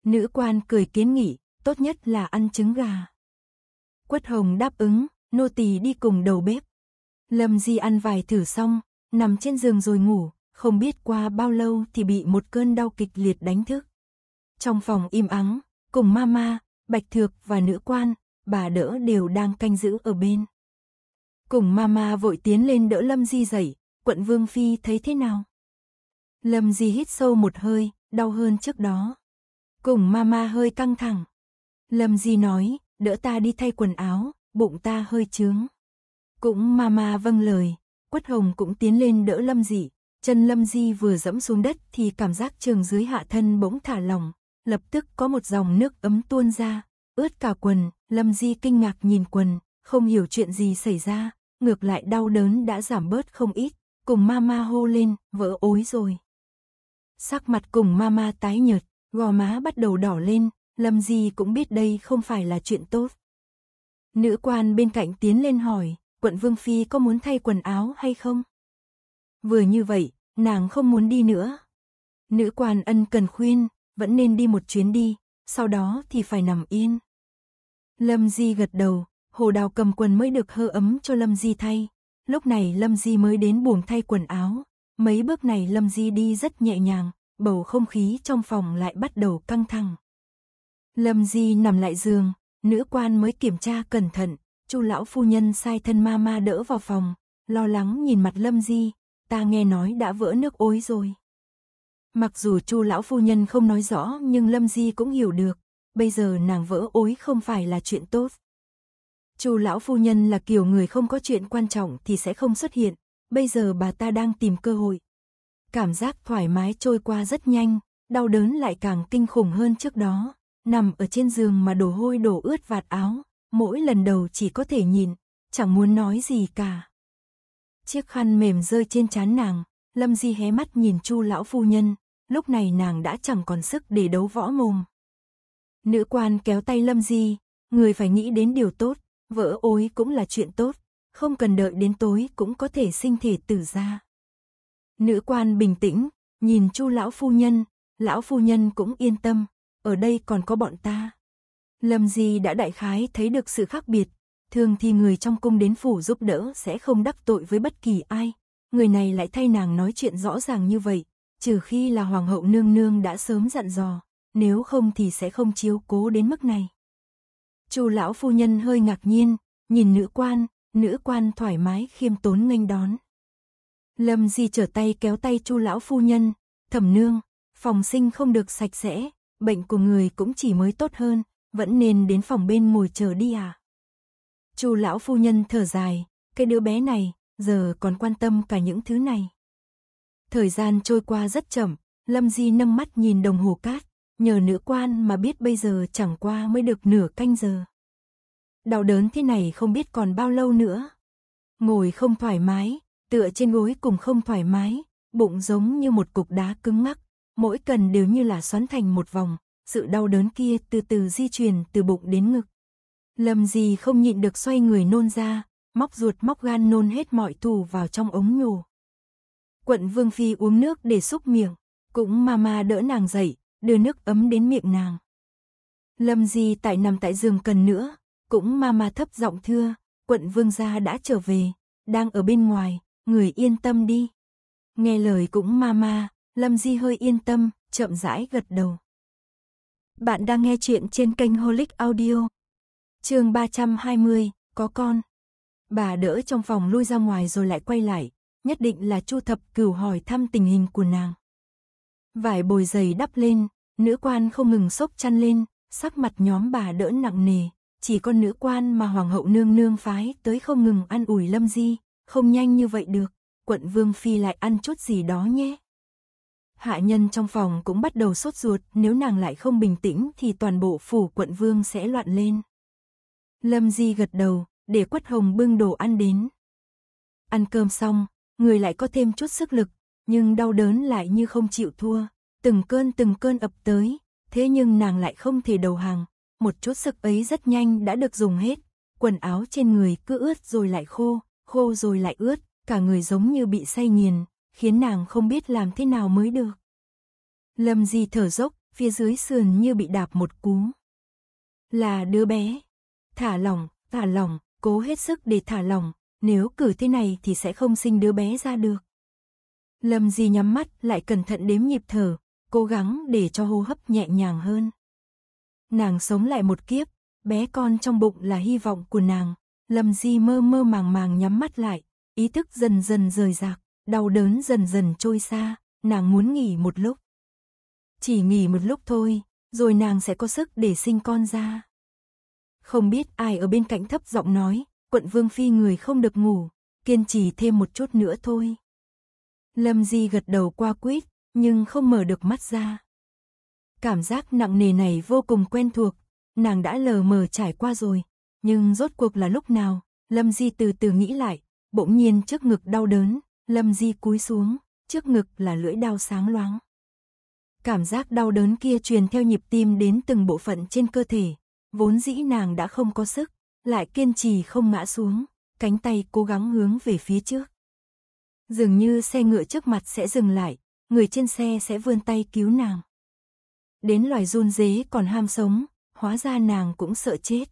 Nữ quan cười kiến nghị, tốt nhất là ăn trứng gà. Quất Hồng đáp ứng, nô tỳ đi cùng đầu bếp. Lâm Di ăn vài thử xong, nằm trên giường rồi ngủ, không biết qua bao lâu thì bị một cơn đau kịch liệt đánh thức. Trong phòng im ắng, cùng mama, Bạch Thược và nữ quan, bà đỡ đều đang canh giữ ở bên. Cùng mama vội tiến lên đỡ Lâm Di dậy, quận Vương Phi thấy thế nào? Lâm Di hít sâu một hơi, đau hơn trước đó. Cùng mama hơi căng thẳng. Lâm Di nói, đỡ ta đi thay quần áo, bụng ta hơi trướng. Cũng mama vâng lời, quất hồng cũng tiến lên đỡ Lâm Di. Chân Lâm Di vừa dẫm xuống đất thì cảm giác trường dưới hạ thân bỗng thả lỏng, lập tức có một dòng nước ấm tuôn ra, ướt cả quần, Lâm Di kinh ngạc nhìn quần, không hiểu chuyện gì xảy ra, ngược lại đau đớn đã giảm bớt không ít, cùng mama hô lên, vỡ ối rồi. Sắc mặt cùng mama tái nhợt, gò má bắt đầu đỏ lên, Lâm Di cũng biết đây không phải là chuyện tốt. Nữ quan bên cạnh tiến lên hỏi, quận Vương Phi có muốn thay quần áo hay không? Vừa như vậy, nàng không muốn đi nữa. Nữ quan ân cần khuyên, vẫn nên đi một chuyến đi, sau đó thì phải nằm yên. Lâm Di gật đầu, Hồ Đào cầm quần mới được hơ ấm cho Lâm Di thay. Lúc này Lâm Di mới đến buồng thay quần áo. Mấy bước này Lâm Di đi rất nhẹ nhàng, bầu không khí trong phòng lại bắt đầu căng thẳng. Lâm Di nằm lại giường, nữ quan mới kiểm tra cẩn thận, Chu lão phu nhân sai thân ma ma đỡ vào phòng, lo lắng nhìn mặt Lâm Di, ta nghe nói đã vỡ nước ối rồi. Mặc dù Chu lão phu nhân không nói rõ, nhưng Lâm Di cũng hiểu được, bây giờ nàng vỡ ối không phải là chuyện tốt. Chu lão phu nhân là kiểu người không có chuyện quan trọng thì sẽ không xuất hiện, bây giờ bà ta đang tìm cơ hội. Cảm giác thoải mái trôi qua rất nhanh, đau đớn lại càng kinh khủng hơn trước đó, nằm ở trên giường mà đổ hôi đổ ướt vạt áo, mỗi lần đầu chỉ có thể nhìn, chẳng muốn nói gì cả. Chiếc khăn mềm rơi trên trán nàng, Lâm Di hé mắt nhìn Chu lão phu nhân, lúc này nàng đã chẳng còn sức để đấu võ mồm. Nữ quan kéo tay Lâm Di, người phải nghĩ đến điều tốt, Vỡ ối cũng là chuyện tốt, không cần đợi đến tối cũng có thể sinh thể tử ra. Nữ quan bình tĩnh, nhìn chu lão phu nhân, lão phu nhân cũng yên tâm, ở đây còn có bọn ta. Lâm Di đã đại khái thấy được sự khác biệt, thường thì người trong cung đến phủ giúp đỡ sẽ không đắc tội với bất kỳ ai, người này lại thay nàng nói chuyện rõ ràng như vậy, trừ khi là hoàng hậu nương nương đã sớm dặn dò, nếu không thì sẽ không chiếu cố đến mức này. Chu lão phu nhân hơi ngạc nhiên, nhìn nữ quan, nữ quan thoải mái khiêm tốn nghênh đón. Lâm Di trở tay kéo tay Chu lão phu nhân, "Thẩm nương, phòng sinh không được sạch sẽ, bệnh của người cũng chỉ mới tốt hơn, vẫn nên đến phòng bên ngồi chờ đi à?" Chu lão phu nhân thở dài, cái đứa bé này giờ còn quan tâm cả những thứ này. Thời gian trôi qua rất chậm, Lâm Di nâng mắt nhìn đồng hồ cát nhờ nữ quan mà biết bây giờ chẳng qua mới được nửa canh giờ. Đau đớn thế này không biết còn bao lâu nữa. Ngồi không thoải mái, tựa trên gối cùng không thoải mái, bụng giống như một cục đá cứng ngắc, mỗi cần đều như là xoắn thành một vòng, sự đau đớn kia từ từ di chuyển từ bụng đến ngực. Lâm gì không nhịn được xoay người nôn ra, móc ruột móc gan nôn hết mọi thù vào trong ống nhổ. Quận Vương Phi uống nước để xúc miệng, cũng ma ma đỡ nàng dậy, đưa nước ấm đến miệng nàng. Lâm Di tại nằm tại giường cần nữa, cũng ma ma thấp giọng thưa, quận vương gia đã trở về, đang ở bên ngoài, người yên tâm đi. Nghe lời cũng ma ma, Lâm Di hơi yên tâm, chậm rãi gật đầu. Bạn đang nghe chuyện trên kênh Holic Audio. Chương 320, có con. Bà đỡ trong phòng lui ra ngoài rồi lại quay lại, nhất định là Chu Thập Cửu hỏi thăm tình hình của nàng. Vải bồi dày đắp lên, nữ quan không ngừng sốc chăn lên, sắc mặt nhóm bà đỡ nặng nề, chỉ con nữ quan mà hoàng hậu nương nương phái tới không ngừng ăn ủi Lâm Di, không nhanh như vậy được, quận vương phi lại ăn chút gì đó nhé. Hạ nhân trong phòng cũng bắt đầu sốt ruột, nếu nàng lại không bình tĩnh thì toàn bộ phủ quận vương sẽ loạn lên. Lâm Di gật đầu, để quất hồng bưng đồ ăn đến. Ăn cơm xong, người lại có thêm chút sức lực, nhưng đau đớn lại như không chịu thua, từng cơn từng cơn ập tới, thế nhưng nàng lại không thể đầu hàng, một chút sức ấy rất nhanh đã được dùng hết, quần áo trên người cứ ướt rồi lại khô, khô rồi lại ướt, cả người giống như bị say nghiền, khiến nàng không biết làm thế nào mới được. Lâm Di thở dốc, phía dưới sườn như bị đạp một cú. Là đứa bé. Thả lỏng, thả lỏng, cố hết sức để thả lỏng, nếu cử thế này thì sẽ không sinh đứa bé ra được. Lâm Di nhắm mắt, lại cẩn thận đếm nhịp thở, cố gắng để cho hô hấp nhẹ nhàng hơn. Nàng sống lại một kiếp, bé con trong bụng là hy vọng của nàng. Lâm Di mơ mơ màng màng nhắm mắt lại, ý thức dần dần rời rạc, đau đớn dần dần trôi xa, nàng muốn nghỉ một lúc. Chỉ nghỉ một lúc thôi, rồi nàng sẽ có sức để sinh con ra. Không biết ai ở bên cạnh thấp giọng nói, quận vương phi người không được ngủ, kiên trì thêm một chút nữa thôi. Lâm Di gật đầu qua quýt, nhưng không mở được mắt ra. Cảm giác nặng nề này vô cùng quen thuộc, nàng đã lờ mờ trải qua rồi, nhưng rốt cuộc là lúc nào, Lâm Di từ từ nghĩ lại, bỗng nhiên trước ngực đau đớn, Lâm Di cúi xuống, trước ngực là lưỡi đau sáng loáng. Cảm giác đau đớn kia truyền theo nhịp tim đến từng bộ phận trên cơ thể, vốn dĩ nàng đã không có sức, lại kiên trì không ngã xuống, cánh tay cố gắng hướng về phía trước. Dường như xe ngựa trước mặt sẽ dừng lại, người trên xe sẽ vươn tay cứu nàng. Đến loài run dế còn ham sống, hóa ra nàng cũng sợ chết.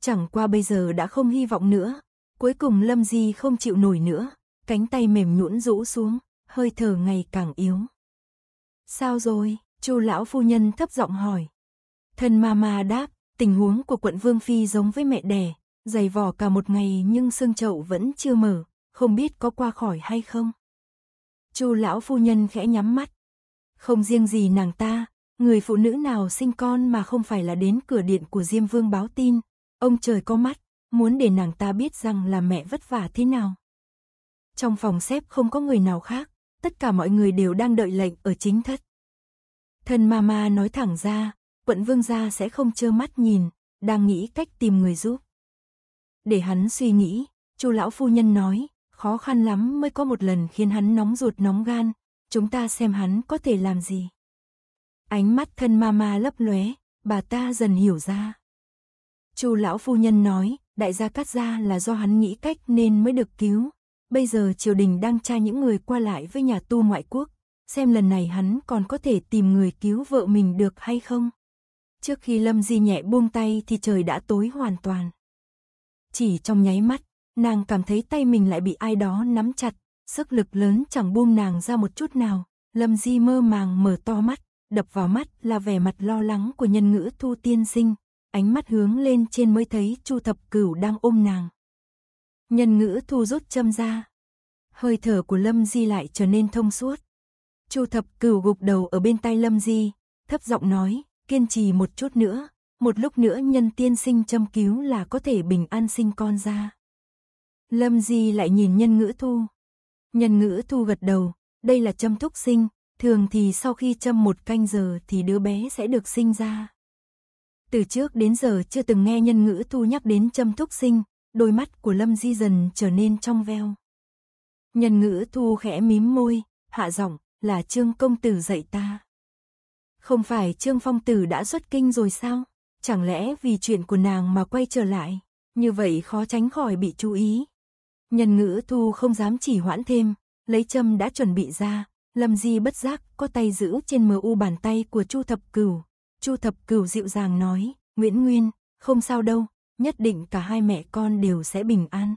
Chẳng qua bây giờ đã không hy vọng nữa, cuối cùng Lâm Di không chịu nổi nữa, cánh tay mềm nhũn rũ xuống, hơi thở ngày càng yếu. Sao rồi? Chu lão phu nhân thấp giọng hỏi. Thân mama đáp, tình huống của quận Vương Phi giống với mẹ đẻ, dày vò cả một ngày nhưng xương chậu vẫn chưa mở, không biết có qua khỏi hay không. Chu lão phu nhân khẽ nhắm mắt. Không riêng gì nàng ta, người phụ nữ nào sinh con mà không phải là đến cửa điện của Diêm Vương báo tin, ông trời có mắt, muốn để nàng ta biết rằng là mẹ vất vả thế nào. Trong phòng xếp không có người nào khác, tất cả mọi người đều đang đợi lệnh ở chính thất. Thân mama nói thẳng ra, quận vương gia sẽ không trơ mắt nhìn, đang nghĩ cách tìm người giúp. Để hắn suy nghĩ, chu lão phu nhân nói, khó khăn lắm mới có một lần khiến hắn nóng ruột nóng gan, chúng ta xem hắn có thể làm gì. Ánh mắt thân ma ma lấp lóe, bà ta dần hiểu ra. Chu lão phu nhân nói, đại gia cắt ra là do hắn nghĩ cách nên mới được cứu. Bây giờ triều đình đang tra những người qua lại với nhà tu ngoại quốc, xem lần này hắn còn có thể tìm người cứu vợ mình được hay không. Trước khi Lâm Di nhẹ buông tay thì trời đã tối hoàn toàn. Chỉ trong nháy mắt, Nàng cảm thấy tay mình lại bị ai đó nắm chặt, sức lực lớn chẳng buông nàng ra một chút nào. Lâm Di mơ màng mở to mắt, đập vào mắt là vẻ mặt lo lắng của nhân ngữ thu tiên sinh. Ánh mắt hướng lên trên mới thấy Chu Thập Cửu đang ôm nàng. Nhân ngữ thu rút châm ra. Hơi thở của Lâm Di lại trở nên thông suốt. Chu Thập Cửu gục đầu ở bên tay Lâm Di, thấp giọng nói, kiên trì một chút nữa, một lúc nữa nhân tiên sinh châm cứu là có thể bình an sinh con ra. Lâm Di lại nhìn nhân ngữ thu. Nhân ngữ thu gật đầu, đây là châm thúc sinh, thường thì sau khi châm một canh giờ thì đứa bé sẽ được sinh ra. Từ trước đến giờ chưa từng nghe nhân ngữ thu nhắc đến châm thúc sinh, đôi mắt của Lâm Di dần trở nên trong veo. Nhân ngữ thu khẽ mím môi, hạ giọng, là Trương Công Tử dạy ta. Không phải Trương Phong Tử đã xuất kinh rồi sao? Chẳng lẽ vì chuyện của nàng mà quay trở lại? Như vậy khó tránh khỏi bị chú ý. Nhân ngữ thu không dám chỉ hoãn thêm, lấy châm đã chuẩn bị ra, Lâm Di bất giác có tay giữ trên mờ u bàn tay của Chu Thập Cửu. Chu Thập Cửu dịu dàng nói, "Nguyễn Nguyên, không sao đâu, nhất định cả hai mẹ con đều sẽ bình an."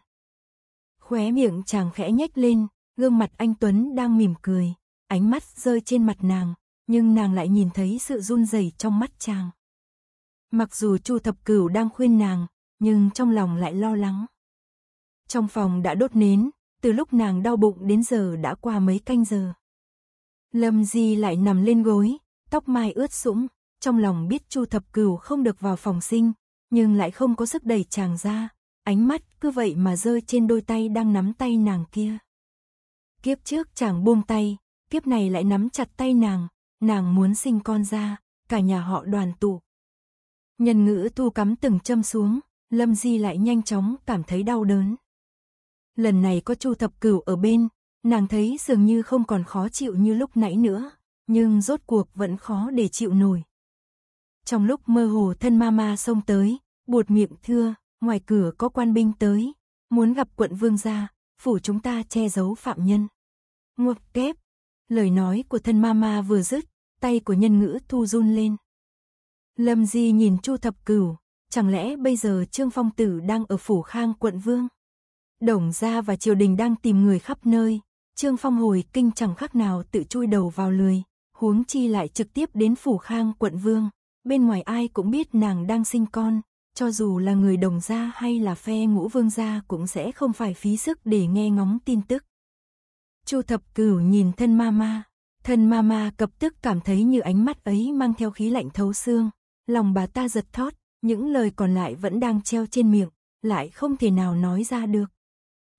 Khóe miệng chàng khẽ nhếch lên, gương mặt anh Tuấn đang mỉm cười, ánh mắt rơi trên mặt nàng, nhưng nàng lại nhìn thấy sự run rẩy trong mắt chàng. Mặc dù Chu Thập Cửu đang khuyên nàng, nhưng trong lòng lại lo lắng. Trong phòng đã đốt nến, từ lúc nàng đau bụng đến giờ đã qua mấy canh giờ. Lâm Di lại nằm lên gối, tóc mai ướt sũng, trong lòng biết Chu Thập Cửu không được vào phòng sinh, nhưng lại không có sức đẩy chàng ra, ánh mắt cứ vậy mà rơi trên đôi tay đang nắm tay nàng kia. Kiếp trước chàng buông tay, kiếp này lại nắm chặt tay nàng, nàng muốn sinh con ra, cả nhà họ đoàn tụ. Nhân ngữ thu cắm từng châm xuống, Lâm Di lại nhanh chóng cảm thấy đau đớn lần này có Chu Thập Cửu ở bên, nàng thấy dường như không còn khó chịu như lúc nãy nữa, nhưng rốt cuộc vẫn khó để chịu nổi. Trong lúc mơ hồ thân ma ma xông tới, buột miệng thưa, ngoài cửa có quan binh tới, muốn gặp quận vương gia, phủ chúng ta che giấu phạm nhân. Ngọc kép, lời nói của thân ma ma vừa dứt, tay của nhân ngữ thu run lên. Lâm Di nhìn Chu Thập Cửu, chẳng lẽ bây giờ Trương Phong Tử đang ở phủ khang quận vương? Đồng gia và triều đình đang tìm người khắp nơi, Trương Phong hồi kinh chẳng khác nào tự chui đầu vào lười, huống chi lại trực tiếp đến phủ khang quận vương, bên ngoài ai cũng biết nàng đang sinh con, cho dù là người đồng gia hay là phe ngũ vương gia cũng sẽ không phải phí sức để nghe ngóng tin tức. Chu thập cửu nhìn thân mama, thân mama cập tức cảm thấy như ánh mắt ấy mang theo khí lạnh thấu xương, lòng bà ta giật thót, những lời còn lại vẫn đang treo trên miệng, lại không thể nào nói ra được.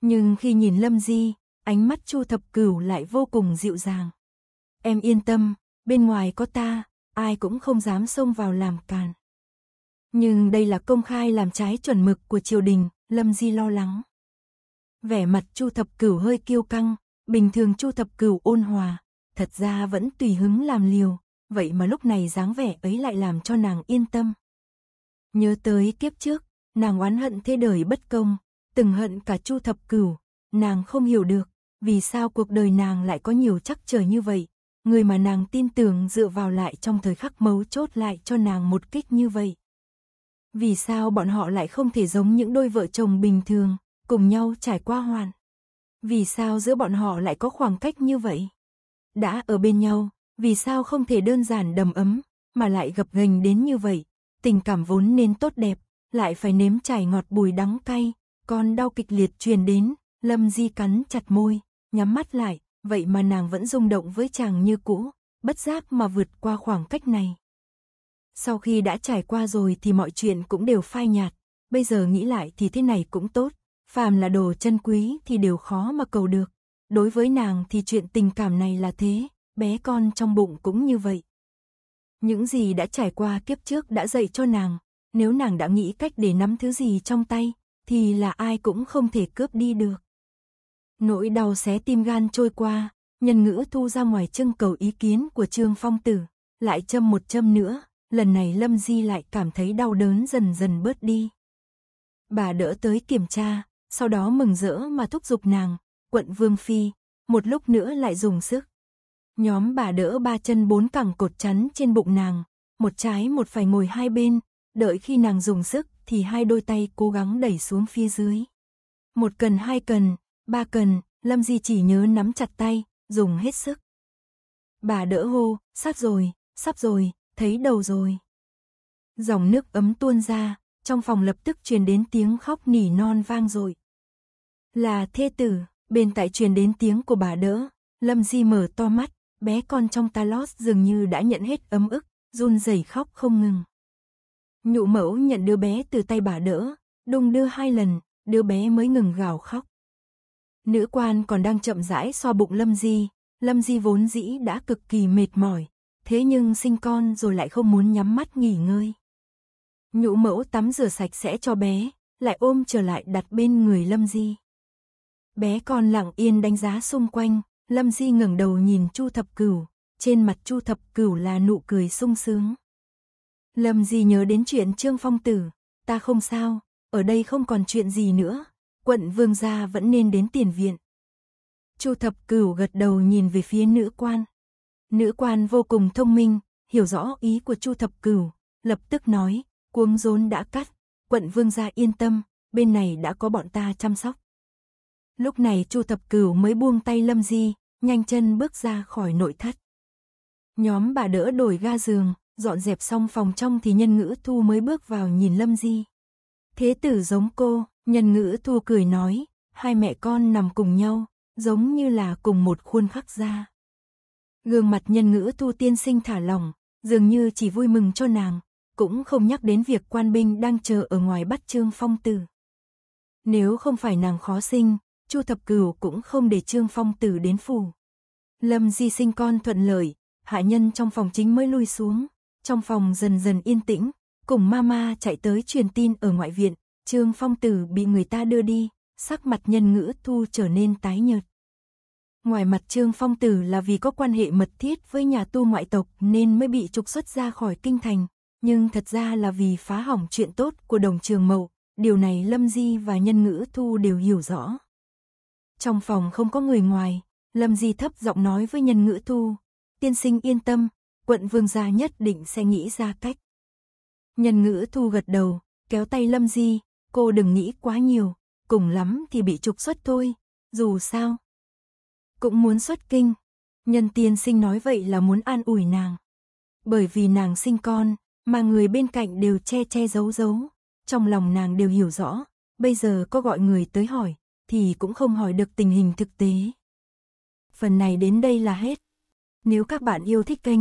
Nhưng khi nhìn Lâm Di, ánh mắt Chu Thập Cửu lại vô cùng dịu dàng. Em yên tâm, bên ngoài có ta, ai cũng không dám xông vào làm càn. Nhưng đây là công khai làm trái chuẩn mực của triều đình, Lâm Di lo lắng. Vẻ mặt Chu Thập Cửu hơi kiêu căng, bình thường Chu Thập Cửu ôn hòa, thật ra vẫn tùy hứng làm liều, vậy mà lúc này dáng vẻ ấy lại làm cho nàng yên tâm. Nhớ tới kiếp trước, nàng oán hận thế đời bất công, từng hận cả Chu Thập Cửu, nàng không hiểu được, vì sao cuộc đời nàng lại có nhiều trắc trở như vậy, người mà nàng tin tưởng dựa vào lại trong thời khắc mấu chốt lại cho nàng một kích như vậy. Vì sao bọn họ lại không thể giống những đôi vợ chồng bình thường, cùng nhau trải qua hoàn? Vì sao giữa bọn họ lại có khoảng cách như vậy? Đã ở bên nhau, vì sao không thể đơn giản đầm ấm, mà lại gặp gành đến như vậy? Tình cảm vốn nên tốt đẹp, lại phải nếm trải ngọt bùi đắng cay, con đau kịch liệt truyền đến, Lâm Di cắn chặt môi, nhắm mắt lại, vậy mà nàng vẫn rung động với chàng như cũ, bất giác mà vượt qua khoảng cách này. Sau khi đã trải qua rồi thì mọi chuyện cũng đều phai nhạt, bây giờ nghĩ lại thì thế này cũng tốt, phàm là đồ chân quý thì đều khó mà cầu được. Đối với nàng thì chuyện tình cảm này là thế, bé con trong bụng cũng như vậy. Những gì đã trải qua kiếp trước đã dạy cho nàng, nếu nàng đã nghĩ cách để nắm thứ gì trong tay, thì là ai cũng không thể cướp đi được. Nỗi đau xé tim gan trôi qua, nhân ngữ thu ra ngoài trưng cầu ý kiến của Trương Phong Tử, lại châm một châm nữa, lần này Lâm Di lại cảm thấy đau đớn dần dần bớt đi. Bà đỡ tới kiểm tra, sau đó mừng rỡ mà thúc giục nàng, quận Vương Phi, một lúc nữa lại dùng sức. Nhóm bà đỡ ba chân bốn cẳng cột chắn trên bụng nàng, một trái một phải ngồi hai bên, đợi khi nàng dùng sức thì hai đôi tay cố gắng đẩy xuống phía dưới. Một cần hai cần, ba cần, Lâm Di chỉ nhớ nắm chặt tay, dùng hết sức. Bà đỡ hô, sắp rồi, sắp rồi, thấy đầu rồi. Dòng nước ấm tuôn ra, trong phòng lập tức truyền đến tiếng khóc nỉ non vang dội. Là thê tử, bên tại truyền đến tiếng của bà đỡ, Lâm Di mở to mắt, bé con trong ta lót dường như đã nhận hết ấm ức, run rẩy khóc không ngừng. Nhụ mẫu nhận đứa bé từ tay bà đỡ, đung đưa hai lần, đứa bé mới ngừng gào khóc. Nữ quan còn đang chậm rãi so bụng Lâm Di, Lâm Di vốn dĩ đã cực kỳ mệt mỏi, thế nhưng sinh con rồi lại không muốn nhắm mắt nghỉ ngơi. Nhũ mẫu tắm rửa sạch sẽ cho bé, lại ôm trở lại đặt bên người Lâm Di. Bé con lặng yên đánh giá xung quanh, Lâm Di ngẩng đầu nhìn Chu Thập Cửu, trên mặt Chu Thập Cửu là nụ cười sung sướng. Lâm Di nhớ đến chuyện Trương Phong Tử, ta không sao, ở đây không còn chuyện gì nữa, quận vương gia vẫn nên đến tiền viện. Chu Thập Cửu gật đầu nhìn về phía nữ quan. Nữ quan vô cùng thông minh, hiểu rõ ý của Chu Thập Cửu, lập tức nói, cuống rốn đã cắt, quận vương gia yên tâm, bên này đã có bọn ta chăm sóc. Lúc này Chu Thập Cửu mới buông tay Lâm Di, nhanh chân bước ra khỏi nội thất. Nhóm bà đỡ đổi ga giường, dọn dẹp xong phòng trong thì nhân ngữ thu mới bước vào nhìn Lâm Di. Thế tử giống cô, nhân ngữ thu cười nói, hai mẹ con nằm cùng nhau, giống như là cùng một khuôn khắc ra. Gương mặt nhân ngữ thu tiên sinh thả lỏng, dường như chỉ vui mừng cho nàng, cũng không nhắc đến việc quan binh đang chờ ở ngoài bắt Trương Phong Tử. Nếu không phải nàng khó sinh, Chu Thập Cửu cũng không để Trương Phong Tử đến phủ. Lâm Di sinh con thuận lợi, hạ nhân trong phòng chính mới lui xuống. Trong phòng dần dần yên tĩnh, cùng mama chạy tới truyền tin ở ngoại viện, Trương Phong Tử bị người ta đưa đi, sắc mặt nhân ngữ thu trở nên tái nhợt. Ngoài mặt Trương Phong Tử là vì có quan hệ mật thiết với nhà tu ngoại tộc nên mới bị trục xuất ra khỏi kinh thành, nhưng thật ra là vì phá hỏng chuyện tốt của đồng trường mậu, điều này Lâm Di và nhân ngữ thu đều hiểu rõ. Trong phòng không có người ngoài, Lâm Di thấp giọng nói với nhân ngữ thu, tiên sinh yên tâm, quận vương gia nhất định sẽ nghĩ ra cách. Nhân ngữ thu gật đầu, kéo tay Lâm Di, cô đừng nghĩ quá nhiều, cùng lắm thì bị trục xuất thôi, dù sao. Cũng muốn xuất kinh, nhân tiên sinh nói vậy là muốn an ủi nàng. Bởi vì nàng sinh con, mà người bên cạnh đều che che giấu giấu, trong lòng nàng đều hiểu rõ, bây giờ có gọi người tới hỏi, thì cũng không hỏi được tình hình thực tế. Phần này đến đây là hết. Nếu các bạn yêu thích kênh,